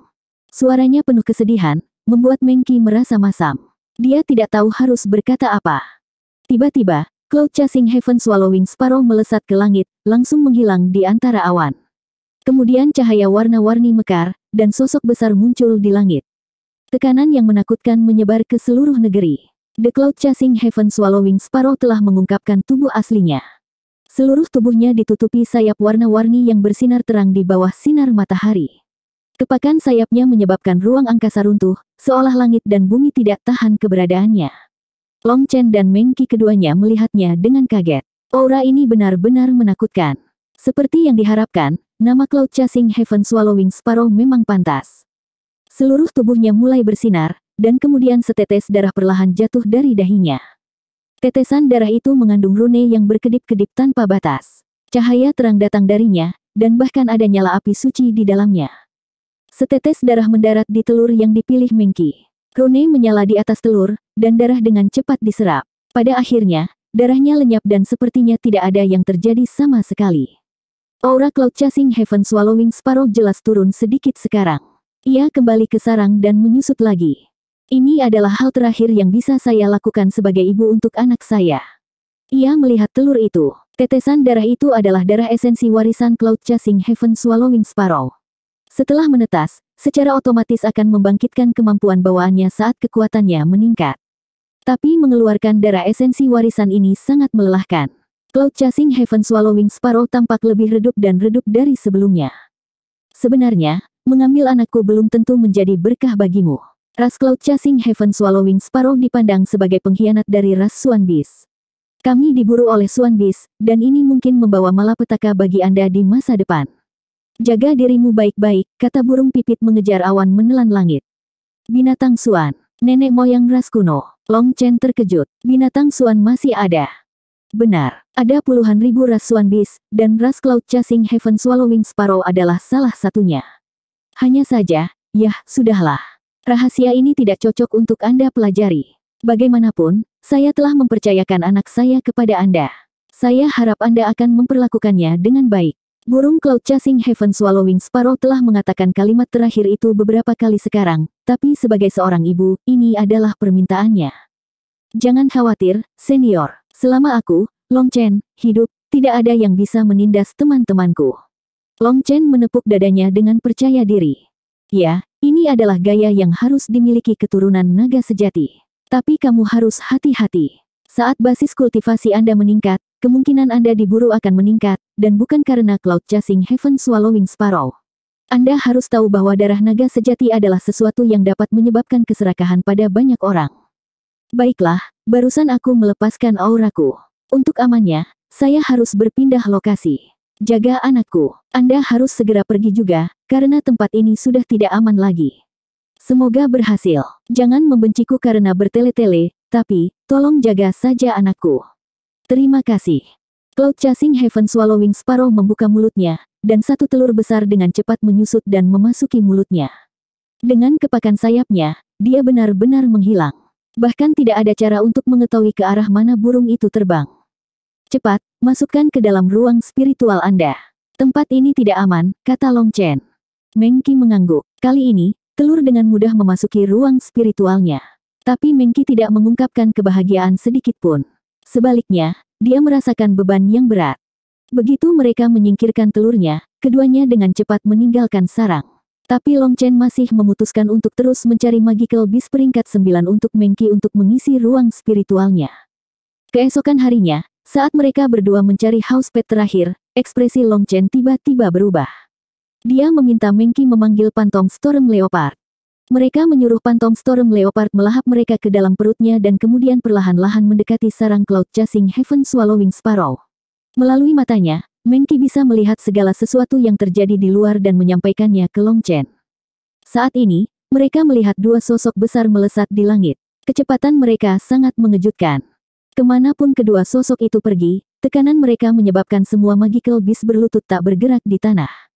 Suaranya penuh kesedihan, membuat Mengki merasa masam. Dia tidak tahu harus berkata apa. Tiba-tiba, Cloud Chasing Heaven Swallowing Sparrow melesat ke langit, langsung menghilang di antara awan. Kemudian cahaya warna-warni mekar, dan sosok besar muncul di langit. Tekanan yang menakutkan menyebar ke seluruh negeri. The Cloud Chasing Heaven Swallowing Sparrow telah mengungkapkan tubuh aslinya. Seluruh tubuhnya ditutupi sayap warna-warni yang bersinar terang di bawah sinar matahari. Kepakan sayapnya menyebabkan ruang angkasa runtuh, seolah langit dan bumi tidak tahan keberadaannya. Long Chen dan Mengki keduanya melihatnya dengan kaget. Aura ini benar-benar menakutkan. Seperti yang diharapkan, nama Cloud Chasing Heaven Swallowing Sparrow memang pantas. Seluruh tubuhnya mulai bersinar, dan kemudian setetes darah perlahan jatuh dari dahinya. Tetesan darah itu mengandung rune yang berkedip-kedip tanpa batas. Cahaya terang datang darinya, dan bahkan ada nyala api suci di dalamnya. Setetes darah mendarat di telur yang dipilih Mingki. Rune menyala di atas telur, dan darah dengan cepat diserap. Pada akhirnya, darahnya lenyap dan sepertinya tidak ada yang terjadi sama sekali. Aura Cloud Chasing Heaven Swallowing Sparrow jelas turun sedikit sekarang. Ia kembali ke sarang dan menyusut lagi. Ini adalah hal terakhir yang bisa saya lakukan sebagai ibu untuk anak saya. Ia melihat telur itu. Tetesan darah itu adalah darah esensi warisan Cloud Chasing Heaven Swallowing Sparrow. Setelah menetas, secara otomatis akan membangkitkan kemampuan bawaannya saat kekuatannya meningkat. Tapi mengeluarkan darah esensi warisan ini sangat melelahkan. Cloud Chasing Heaven Swallowing Sparrow tampak lebih redup dan redup dari sebelumnya. Sebenarnya, mengambil anakku belum tentu menjadi berkah bagimu. Ras Cloud Chasing Heaven Swallowing Sparrow dipandang sebagai pengkhianat dari ras Swan Beast. Kami diburu oleh Swan Beast, dan ini mungkin membawa malapetaka bagi Anda di masa depan. Jaga dirimu baik-baik, kata burung pipit mengejar awan menelan langit. Binatang Suan, nenek moyang ras kuno, Long Chen terkejut, binatang Suan masih ada. Benar, ada puluhan ribu ras Swan Beast, dan ras Cloud Chasing Heaven Swallowing Sparrow adalah salah satunya. Hanya saja, yah, sudahlah. Rahasia ini tidak cocok untuk Anda pelajari. Bagaimanapun, saya telah mempercayakan anak saya kepada Anda. Saya harap Anda akan memperlakukannya dengan baik. Burung Cloud Chasing Heaven Swallowing Sparrow telah mengatakan kalimat terakhir itu beberapa kali sekarang, tapi sebagai seorang ibu, ini adalah permintaannya. Jangan khawatir, senior. Selama aku, Long Chen, hidup, tidak ada yang bisa menindas teman-temanku. Long Chen menepuk dadanya dengan percaya diri. Ya, ini adalah gaya yang harus dimiliki keturunan naga sejati. Tapi kamu harus hati-hati. Saat basis kultivasi Anda meningkat, kemungkinan Anda diburu akan meningkat, dan bukan karena Cloud Chasing Heaven Swallowing Sparrow. Anda harus tahu bahwa darah naga sejati adalah sesuatu yang dapat menyebabkan keserakahan pada banyak orang. Baiklah, barusan aku melepaskan auraku. Untuk amannya, saya harus berpindah lokasi. Jaga anakku. Anda harus segera pergi juga, karena tempat ini sudah tidak aman lagi. Semoga berhasil. Jangan membenciku karena bertele-tele, tapi, tolong jaga saja anakku. Terima kasih. Cloud Chasing Heaven Swallowing Sparrow membuka mulutnya, dan satu telur besar dengan cepat menyusut dan memasuki mulutnya. Dengan kepakan sayapnya, dia benar-benar menghilang. Bahkan tidak ada cara untuk mengetahui ke arah mana burung itu terbang. Cepat, Masukkan ke dalam ruang spiritual Anda. Tempat ini tidak aman, kata Long Chen. Mengki mengangguk. Kali ini, telur dengan mudah memasuki ruang spiritualnya. Tapi Mengki tidak mengungkapkan kebahagiaan sedikit pun. Sebaliknya, dia merasakan beban yang berat. Begitu mereka menyingkirkan telurnya, keduanya dengan cepat meninggalkan sarang. Tapi Long Chen masih memutuskan untuk terus mencari magical beast peringkat 9 untuk Mengki untuk mengisi ruang spiritualnya. Keesokan harinya, saat mereka berdua mencari house pet terakhir, ekspresi Long Chen tiba-tiba berubah. Dia meminta Mengki memanggil Phantom Storm Leopard. Mereka menyuruh Phantom Storm Leopard melahap mereka ke dalam perutnya dan kemudian perlahan-lahan mendekati sarang Cloud Chasing Heaven Swallowing Sparrow. Melalui matanya, Mengki bisa melihat segala sesuatu yang terjadi di luar dan menyampaikannya ke Long Chen. Saat ini, mereka melihat dua sosok besar melesat di langit. Kecepatan mereka sangat mengejutkan. Kemanapun kedua sosok itu pergi, tekanan mereka menyebabkan semua magical beast berlutut tak bergerak di tanah.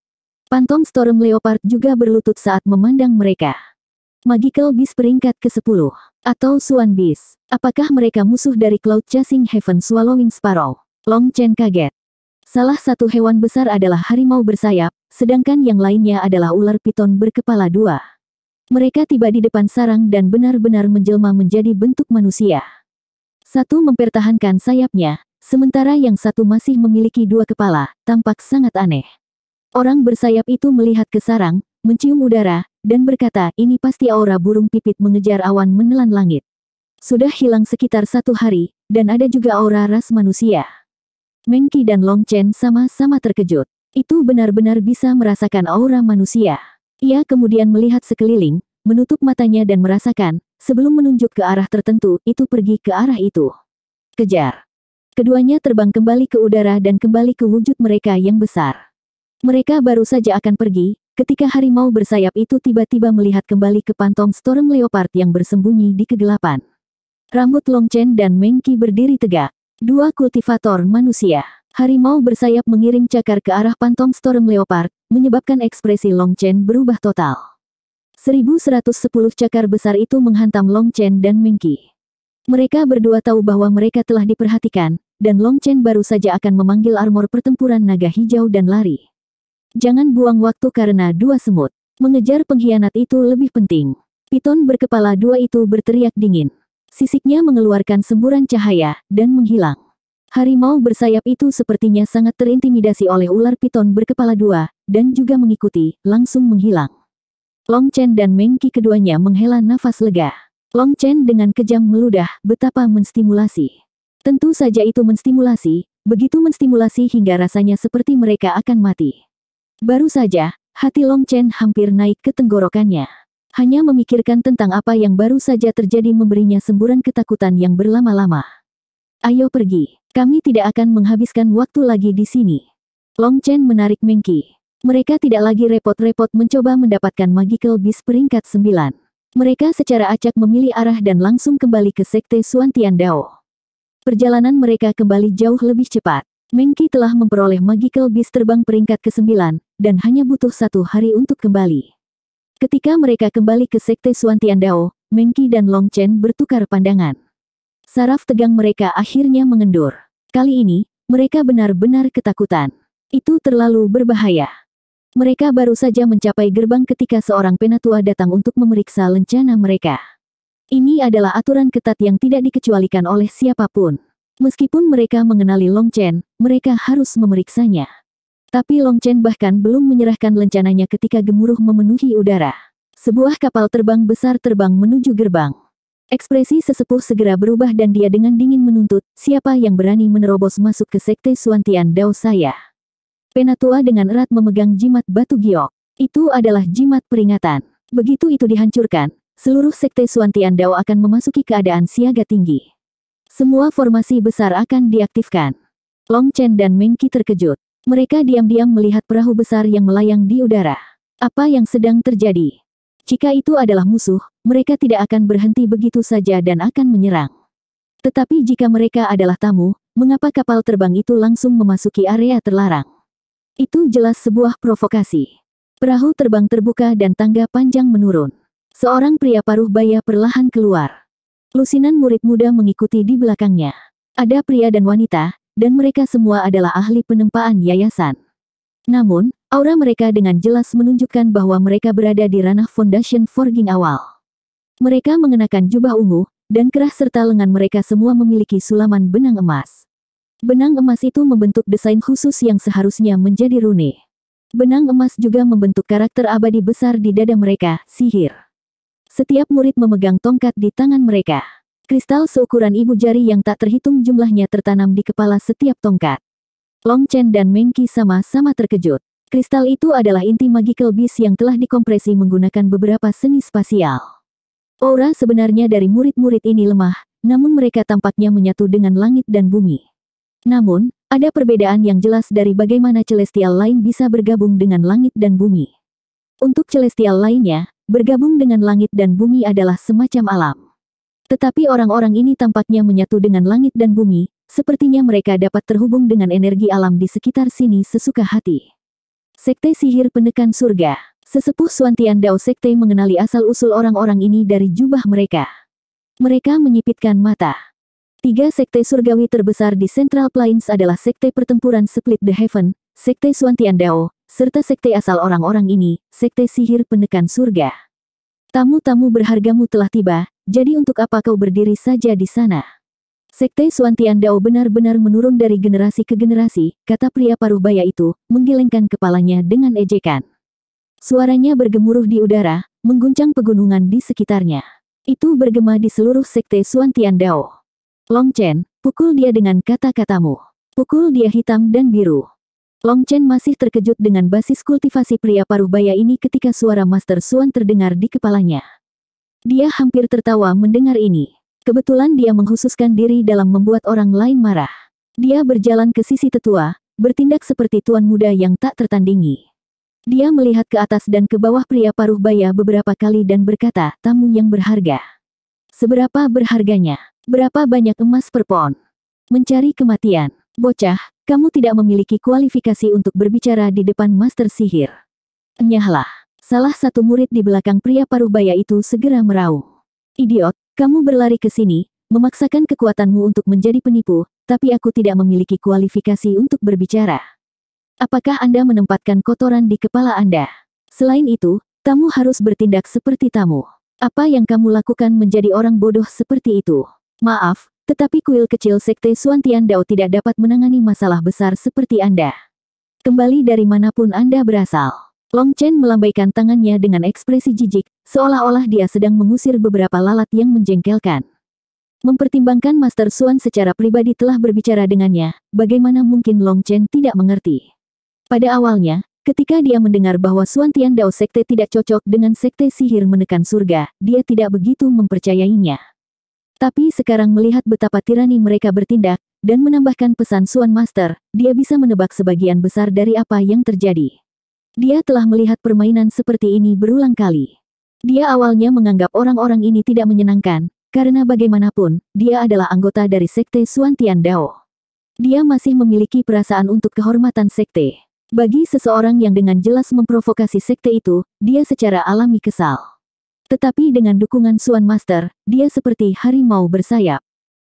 Phantom Storm Leopard juga berlutut saat memandang mereka. Magical Beast peringkat ke-10, atau Swan Beast. Apakah mereka musuh dari Cloud Chasing Heaven Swallowing Sparrow? Long Chen kaget. Salah satu hewan besar adalah harimau bersayap, sedangkan yang lainnya adalah ular piton berkepala dua. Mereka tiba di depan sarang dan benar-benar menjelma menjadi bentuk manusia. Satu mempertahankan sayapnya, sementara yang satu masih memiliki dua kepala, tampak sangat aneh. Orang bersayap itu melihat ke sarang, mencium udara, dan berkata ini pasti aura burung pipit mengejar awan menelan langit. Sudah hilang sekitar satu hari, dan ada juga aura ras manusia. Mengki dan Long Chen sama-sama terkejut. Itu benar-benar bisa merasakan aura manusia. Ia kemudian melihat sekeliling, menutup matanya dan merasakan, Sebelum menunjuk ke arah tertentu, itu pergi ke arah itu. Kejar. Keduanya terbang kembali ke udara dan kembali ke wujud mereka yang besar. Mereka baru saja akan pergi, ketika harimau bersayap itu tiba-tiba melihat kembali ke pantong Storm Leopard yang bersembunyi di kegelapan. Rambut Long Chen dan Mengki berdiri tegak. Dua kultivator manusia. Harimau bersayap mengirim cakar ke arah pantong Storm Leopard, menyebabkan ekspresi Long Chen berubah total. 1110 cakar besar itu menghantam Long Chen dan Mingqi. Mereka berdua tahu bahwa mereka telah diperhatikan, dan Long Chen baru saja akan memanggil armor pertempuran naga hijau dan lari. Jangan buang waktu karena dua semut. Mengejar pengkhianat itu lebih penting. Piton berkepala dua itu berteriak dingin. Sisiknya mengeluarkan semburan cahaya, dan menghilang. Harimau bersayap itu sepertinya sangat terintimidasi oleh ular piton berkepala dua, dan juga mengikuti, langsung menghilang. Long Chen dan Mengki keduanya menghela nafas lega. Long Chen dengan kejam meludah betapa menstimulasi. Tentu saja itu menstimulasi, begitu menstimulasi hingga rasanya seperti mereka akan mati. Baru saja, hati Long Chen hampir naik ke tenggorokannya. Hanya memikirkan tentang apa yang baru saja terjadi memberinya semburan ketakutan yang berlama-lama. Ayo pergi, kami tidak akan menghabiskan waktu lagi di sini. Long Chen menarik Mengki. Mereka tidak lagi repot-repot mencoba mendapatkan Magical Beast peringkat 9. Mereka secara acak memilih arah dan langsung kembali ke Sekte Suan Dao. Perjalanan mereka kembali jauh lebih cepat. Mengki telah memperoleh Magical Beast terbang peringkat ke-9, dan hanya butuh satu hari untuk kembali. Ketika mereka kembali ke Sekte Suan Dao, Mengki dan Long Chen bertukar pandangan. Saraf tegang mereka akhirnya mengendur. Kali ini, mereka benar-benar ketakutan. Itu terlalu berbahaya. Mereka baru saja mencapai gerbang ketika seorang penatua datang untuk memeriksa lencana mereka. Ini adalah aturan ketat yang tidak dikecualikan oleh siapapun. Meskipun mereka mengenali Long Chen, mereka harus memeriksanya. Tapi Long Chen bahkan belum menyerahkan lencananya ketika gemuruh memenuhi udara. Sebuah kapal terbang besar terbang menuju gerbang. Ekspresi sesepuh segera berubah dan dia dengan dingin menuntut, siapa yang berani menerobos masuk ke sekte Suantian Dao saya. Penatua dengan erat memegang jimat batu giok. Itu adalah jimat peringatan. Begitu itu dihancurkan, seluruh sekte Suantian Dao akan memasuki keadaan siaga tinggi. Semua formasi besar akan diaktifkan. Long Chen dan Mengki terkejut. Mereka diam-diam melihat perahu besar yang melayang di udara. Apa yang sedang terjadi? Jika itu adalah musuh, mereka tidak akan berhenti begitu saja dan akan menyerang. Tetapi jika mereka adalah tamu, mengapa kapal terbang itu langsung memasuki area terlarang? Itu jelas sebuah provokasi. Perahu terbang terbuka dan tangga panjang menurun. Seorang pria paruh baya perlahan keluar. Lusinan murid muda mengikuti di belakangnya. Ada pria dan wanita, dan mereka semua adalah ahli penempaan yayasan. Namun, aura mereka dengan jelas menunjukkan bahwa mereka berada di ranah Foundation Forging awal. Mereka mengenakan jubah ungu, dan kerah serta lengan mereka semua memiliki sulaman benang emas. Benang emas itu membentuk desain khusus yang seharusnya menjadi rune. Benang emas juga membentuk karakter abadi besar di dada mereka, sihir. Setiap murid memegang tongkat di tangan mereka. Kristal seukuran ibu jari yang tak terhitung jumlahnya tertanam di kepala setiap tongkat. Long Chen dan Mengki sama-sama terkejut. Kristal itu adalah inti magical beast yang telah dikompresi menggunakan beberapa seni spasial. Aura sebenarnya dari murid-murid ini lemah, namun mereka tampaknya menyatu dengan langit dan bumi. Namun, ada perbedaan yang jelas dari bagaimana celestial lain bisa bergabung dengan langit dan bumi. Untuk celestial lainnya, bergabung dengan langit dan bumi adalah semacam alam. Tetapi orang-orang ini tampaknya menyatu dengan langit dan bumi, sepertinya mereka dapat terhubung dengan energi alam di sekitar sini sesuka hati. Sekte Sihir Penekan Surga Sesepuh Suantian Dao Sekte mengenali asal-usul orang-orang ini dari jubah mereka. Mereka menyipitkan mata. Tiga sekte surgawi terbesar di Central Plains adalah sekte pertempuran Split the Heaven, sekte Suantian Dao, serta sekte asal orang-orang ini, sekte sihir penekan surga. Tamu-tamu berhargamu telah tiba, jadi untuk apa kau berdiri saja di sana? Sekte Suantian Dao benar-benar menurun dari generasi ke generasi, kata pria paruh baya itu, menggelengkan kepalanya dengan ejekan. Suaranya bergemuruh di udara, mengguncang pegunungan di sekitarnya. Itu bergema di seluruh sekte Suantian Dao. Long Chen, pukul dia dengan kata-katamu. Pukul dia hitam dan biru. Long Chen masih terkejut dengan basis kultivasi pria paruh baya ini ketika suara Master Suan terdengar di kepalanya. Dia hampir tertawa mendengar ini. Kebetulan dia menghususkan diri dalam membuat orang lain marah. Dia berjalan ke sisi tetua, bertindak seperti tuan muda yang tak tertandingi. Dia melihat ke atas dan ke bawah pria paruh baya beberapa kali dan berkata, tamu yang berharga. Seberapa berharganya? Berapa banyak emas per pon? Mencari kematian. Bocah, kamu tidak memiliki kualifikasi untuk berbicara di depan master sihir. Enyahlah. Salah satu murid di belakang pria paruh baya itu segera meraung. Idiot, kamu berlari ke sini, memaksakan kekuatanmu untuk menjadi penipu, tapi aku tidak memiliki kualifikasi untuk berbicara. Apakah Anda menempatkan kotoran di kepala Anda? Selain itu, tamu harus bertindak seperti tamu. Apa yang kamu lakukan menjadi orang bodoh seperti itu? Maaf, tetapi kuil kecil Sekte Suantian Dao tidak dapat menangani masalah besar seperti Anda. Kembali dari manapun Anda berasal. Long Chen melambaikan tangannya dengan ekspresi jijik, seolah-olah dia sedang mengusir beberapa lalat yang menjengkelkan. Mempertimbangkan Master Suan secara pribadi telah berbicara dengannya, bagaimana mungkin Long Chen tidak mengerti. Pada awalnya, ketika dia mendengar bahwa Suan Tian Dao Sekte tidak cocok dengan Sekte Sihir menekan surga, dia tidak begitu mempercayainya. Tapi sekarang melihat betapa tirani mereka bertindak, dan menambahkan pesan Suan Master, dia bisa menebak sebagian besar dari apa yang terjadi. Dia telah melihat permainan seperti ini berulang kali. Dia awalnya menganggap orang-orang ini tidak menyenangkan, karena bagaimanapun, dia adalah anggota dari sekte Suan Tian Dao. Dia masih memiliki perasaan untuk kehormatan sekte. Bagi seseorang yang dengan jelas memprovokasi sekte itu, dia secara alami kesal. Tetapi dengan dukungan Suan Master, dia seperti harimau bersayap.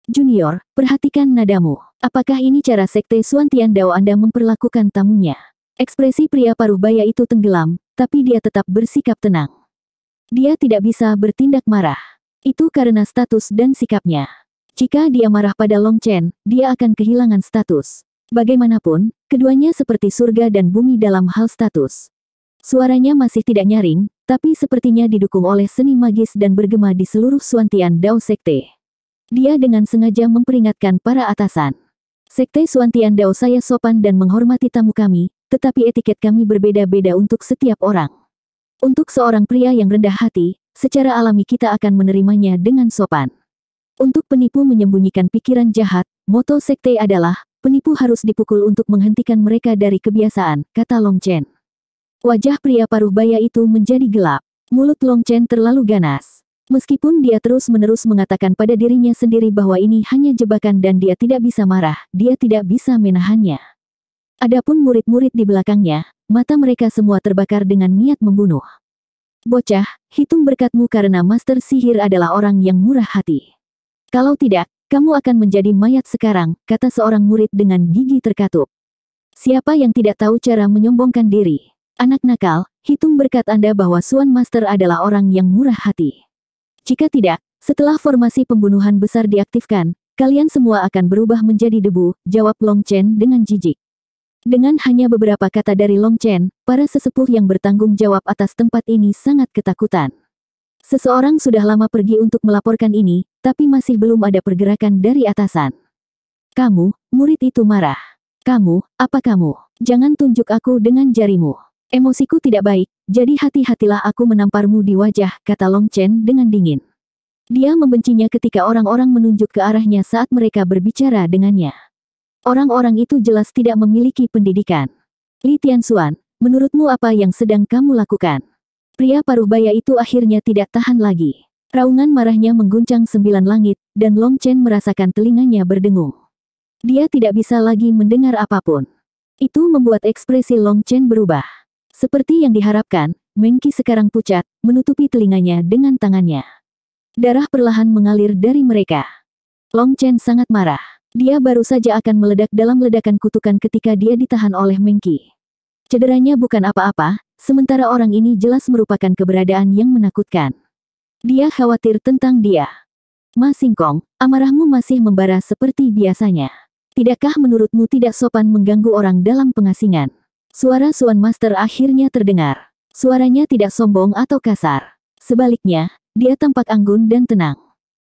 Junior, perhatikan nadamu. Apakah ini cara sekte Suan Dao Anda memperlakukan tamunya? Ekspresi pria paruh baya itu tenggelam, tapi dia tetap bersikap tenang. Dia tidak bisa bertindak marah. Itu karena status dan sikapnya. Jika dia marah pada Long Chen, dia akan kehilangan status. Bagaimanapun, keduanya seperti surga dan bumi dalam hal status. Suaranya masih tidak nyaring, tapi sepertinya didukung oleh seni magis dan bergema di seluruh Suantian Dao Sekte. Dia dengan sengaja memperingatkan para atasan. Sekte Suantian Dao saya sopan dan menghormati tamu kami, tetapi etiket kami berbeda-beda untuk setiap orang. Untuk seorang pria yang rendah hati, secara alami kita akan menerimanya dengan sopan. Untuk penipu menyembunyikan pikiran jahat, moto sekte adalah, penipu harus dipukul untuk menghentikan mereka dari kebiasaan, kata Long Chen. Wajah pria paruh baya itu menjadi gelap. Mulut Long Chen terlalu ganas. Meskipun dia terus-menerus mengatakan pada dirinya sendiri bahwa ini hanya jebakan dan dia tidak bisa marah, dia tidak bisa menahannya. Adapun murid-murid di belakangnya, mata mereka semua terbakar dengan niat membunuh. Bocah, hitung berkatmu karena master sihir adalah orang yang murah hati. Kalau tidak, kamu akan menjadi mayat sekarang, kata seorang murid dengan gigi terkatup. Siapa yang tidak tahu cara menyombongkan diri? Anak nakal, hitung berkat Anda bahwa Suan Master adalah orang yang murah hati. Jika tidak, setelah formasi pembunuhan besar diaktifkan, kalian semua akan berubah menjadi debu, jawab Long Chen dengan jijik. Dengan hanya beberapa kata dari Long Chen, para sesepuh yang bertanggung jawab atas tempat ini sangat ketakutan. Seseorang sudah lama pergi untuk melaporkan ini, tapi masih belum ada pergerakan dari atasan. Kamu, murid itu marah. Kamu, apa kamu? Jangan tunjuk aku dengan jarimu. Emosiku tidak baik, jadi hati-hatilah aku menamparmu di wajah, kata Long Chen dengan dingin. Dia membencinya ketika orang-orang menunjuk ke arahnya saat mereka berbicara dengannya. Orang-orang itu jelas tidak memiliki pendidikan. Li Tianxuan, menurutmu apa yang sedang kamu lakukan? Pria paruh baya itu akhirnya tidak tahan lagi. Raungan marahnya mengguncang sembilan langit, dan Long Chen merasakan telinganya berdengung. Dia tidak bisa lagi mendengar apapun. Itu membuat ekspresi Long Chen berubah. Seperti yang diharapkan, Mengki sekarang pucat, menutupi telinganya dengan tangannya. Darah perlahan mengalir dari mereka. Long Chen sangat marah. Dia baru saja akan meledak dalam ledakan kutukan ketika dia ditahan oleh Mengki. Cederanya bukan apa-apa, sementara orang ini jelas merupakan keberadaan yang menakutkan. Dia khawatir tentang dia. Ma Singkong, amarahmu masih membara seperti biasanya. Tidakkah menurutmu tidak sopan mengganggu orang dalam pengasingan? Suara Suan Master akhirnya terdengar. Suaranya tidak sombong atau kasar. Sebaliknya, dia tampak anggun dan tenang.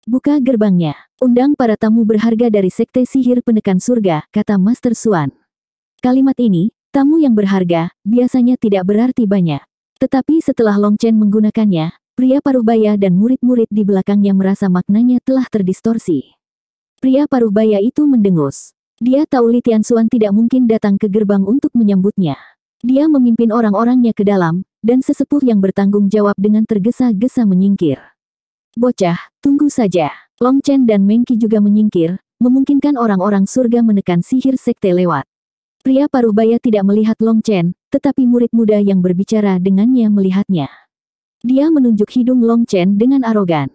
Buka gerbangnya. Undang para tamu berharga dari sekte sihir penekan surga, kata Master Suan. Kalimat ini, tamu yang berharga, biasanya tidak berarti banyak. Tetapi setelah Long Chen menggunakannya, pria Paruh Baya dan murid-murid di belakangnya merasa maknanya telah terdistorsi. Pria Paruh Baya itu mendengus. Dia tahu Li Tianxuan tidak mungkin datang ke gerbang untuk menyambutnya. Dia memimpin orang-orangnya ke dalam, dan sesepuh yang bertanggung jawab dengan tergesa-gesa menyingkir. Bocah, tunggu saja. Long Chen dan Mengki juga menyingkir, memungkinkan orang-orang surga menekan sihir sekte lewat. Pria parubaya tidak melihat Long Chen, tetapi murid muda yang berbicara dengannya melihatnya. Dia menunjuk hidung Long Chen dengan arogan.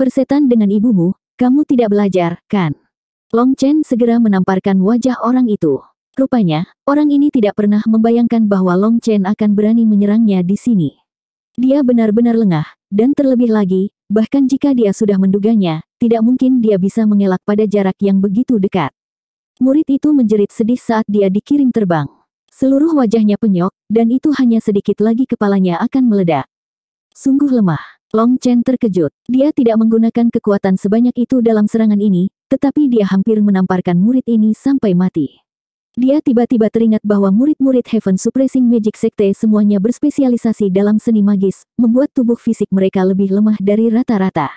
Persetan dengan ibumu, kamu tidak belajar, kan? Long Chen segera menamparkan wajah orang itu. Rupanya, orang ini tidak pernah membayangkan bahwa Long Chen akan berani menyerangnya di sini. Dia benar-benar lengah, dan terlebih lagi, bahkan jika dia sudah menduganya, tidak mungkin dia bisa mengelak pada jarak yang begitu dekat. Murid itu menjerit sedih saat dia dikirim terbang. Seluruh wajahnya penyok, dan itu hanya sedikit lagi kepalanya akan meledak. Sungguh lemah. Long Chen terkejut. Dia tidak menggunakan kekuatan sebanyak itu dalam serangan ini, tetapi dia hampir menamparkan murid ini sampai mati. Dia tiba-tiba teringat bahwa murid-murid Heaven Suppressing Magic Sekte semuanya berspesialisasi dalam seni magis, membuat tubuh fisik mereka lebih lemah dari rata-rata.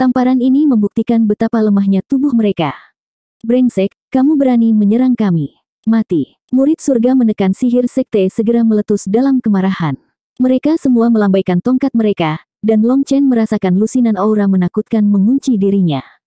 Tamparan ini membuktikan betapa lemahnya tubuh mereka. Brengsek, kamu berani menyerang kami. Mati. Murid surga menekan sihir sekte segera meletus dalam kemarahan. Mereka semua melambaikan tongkat mereka, dan Long Chen merasakan lusinan aura menakutkan mengunci dirinya.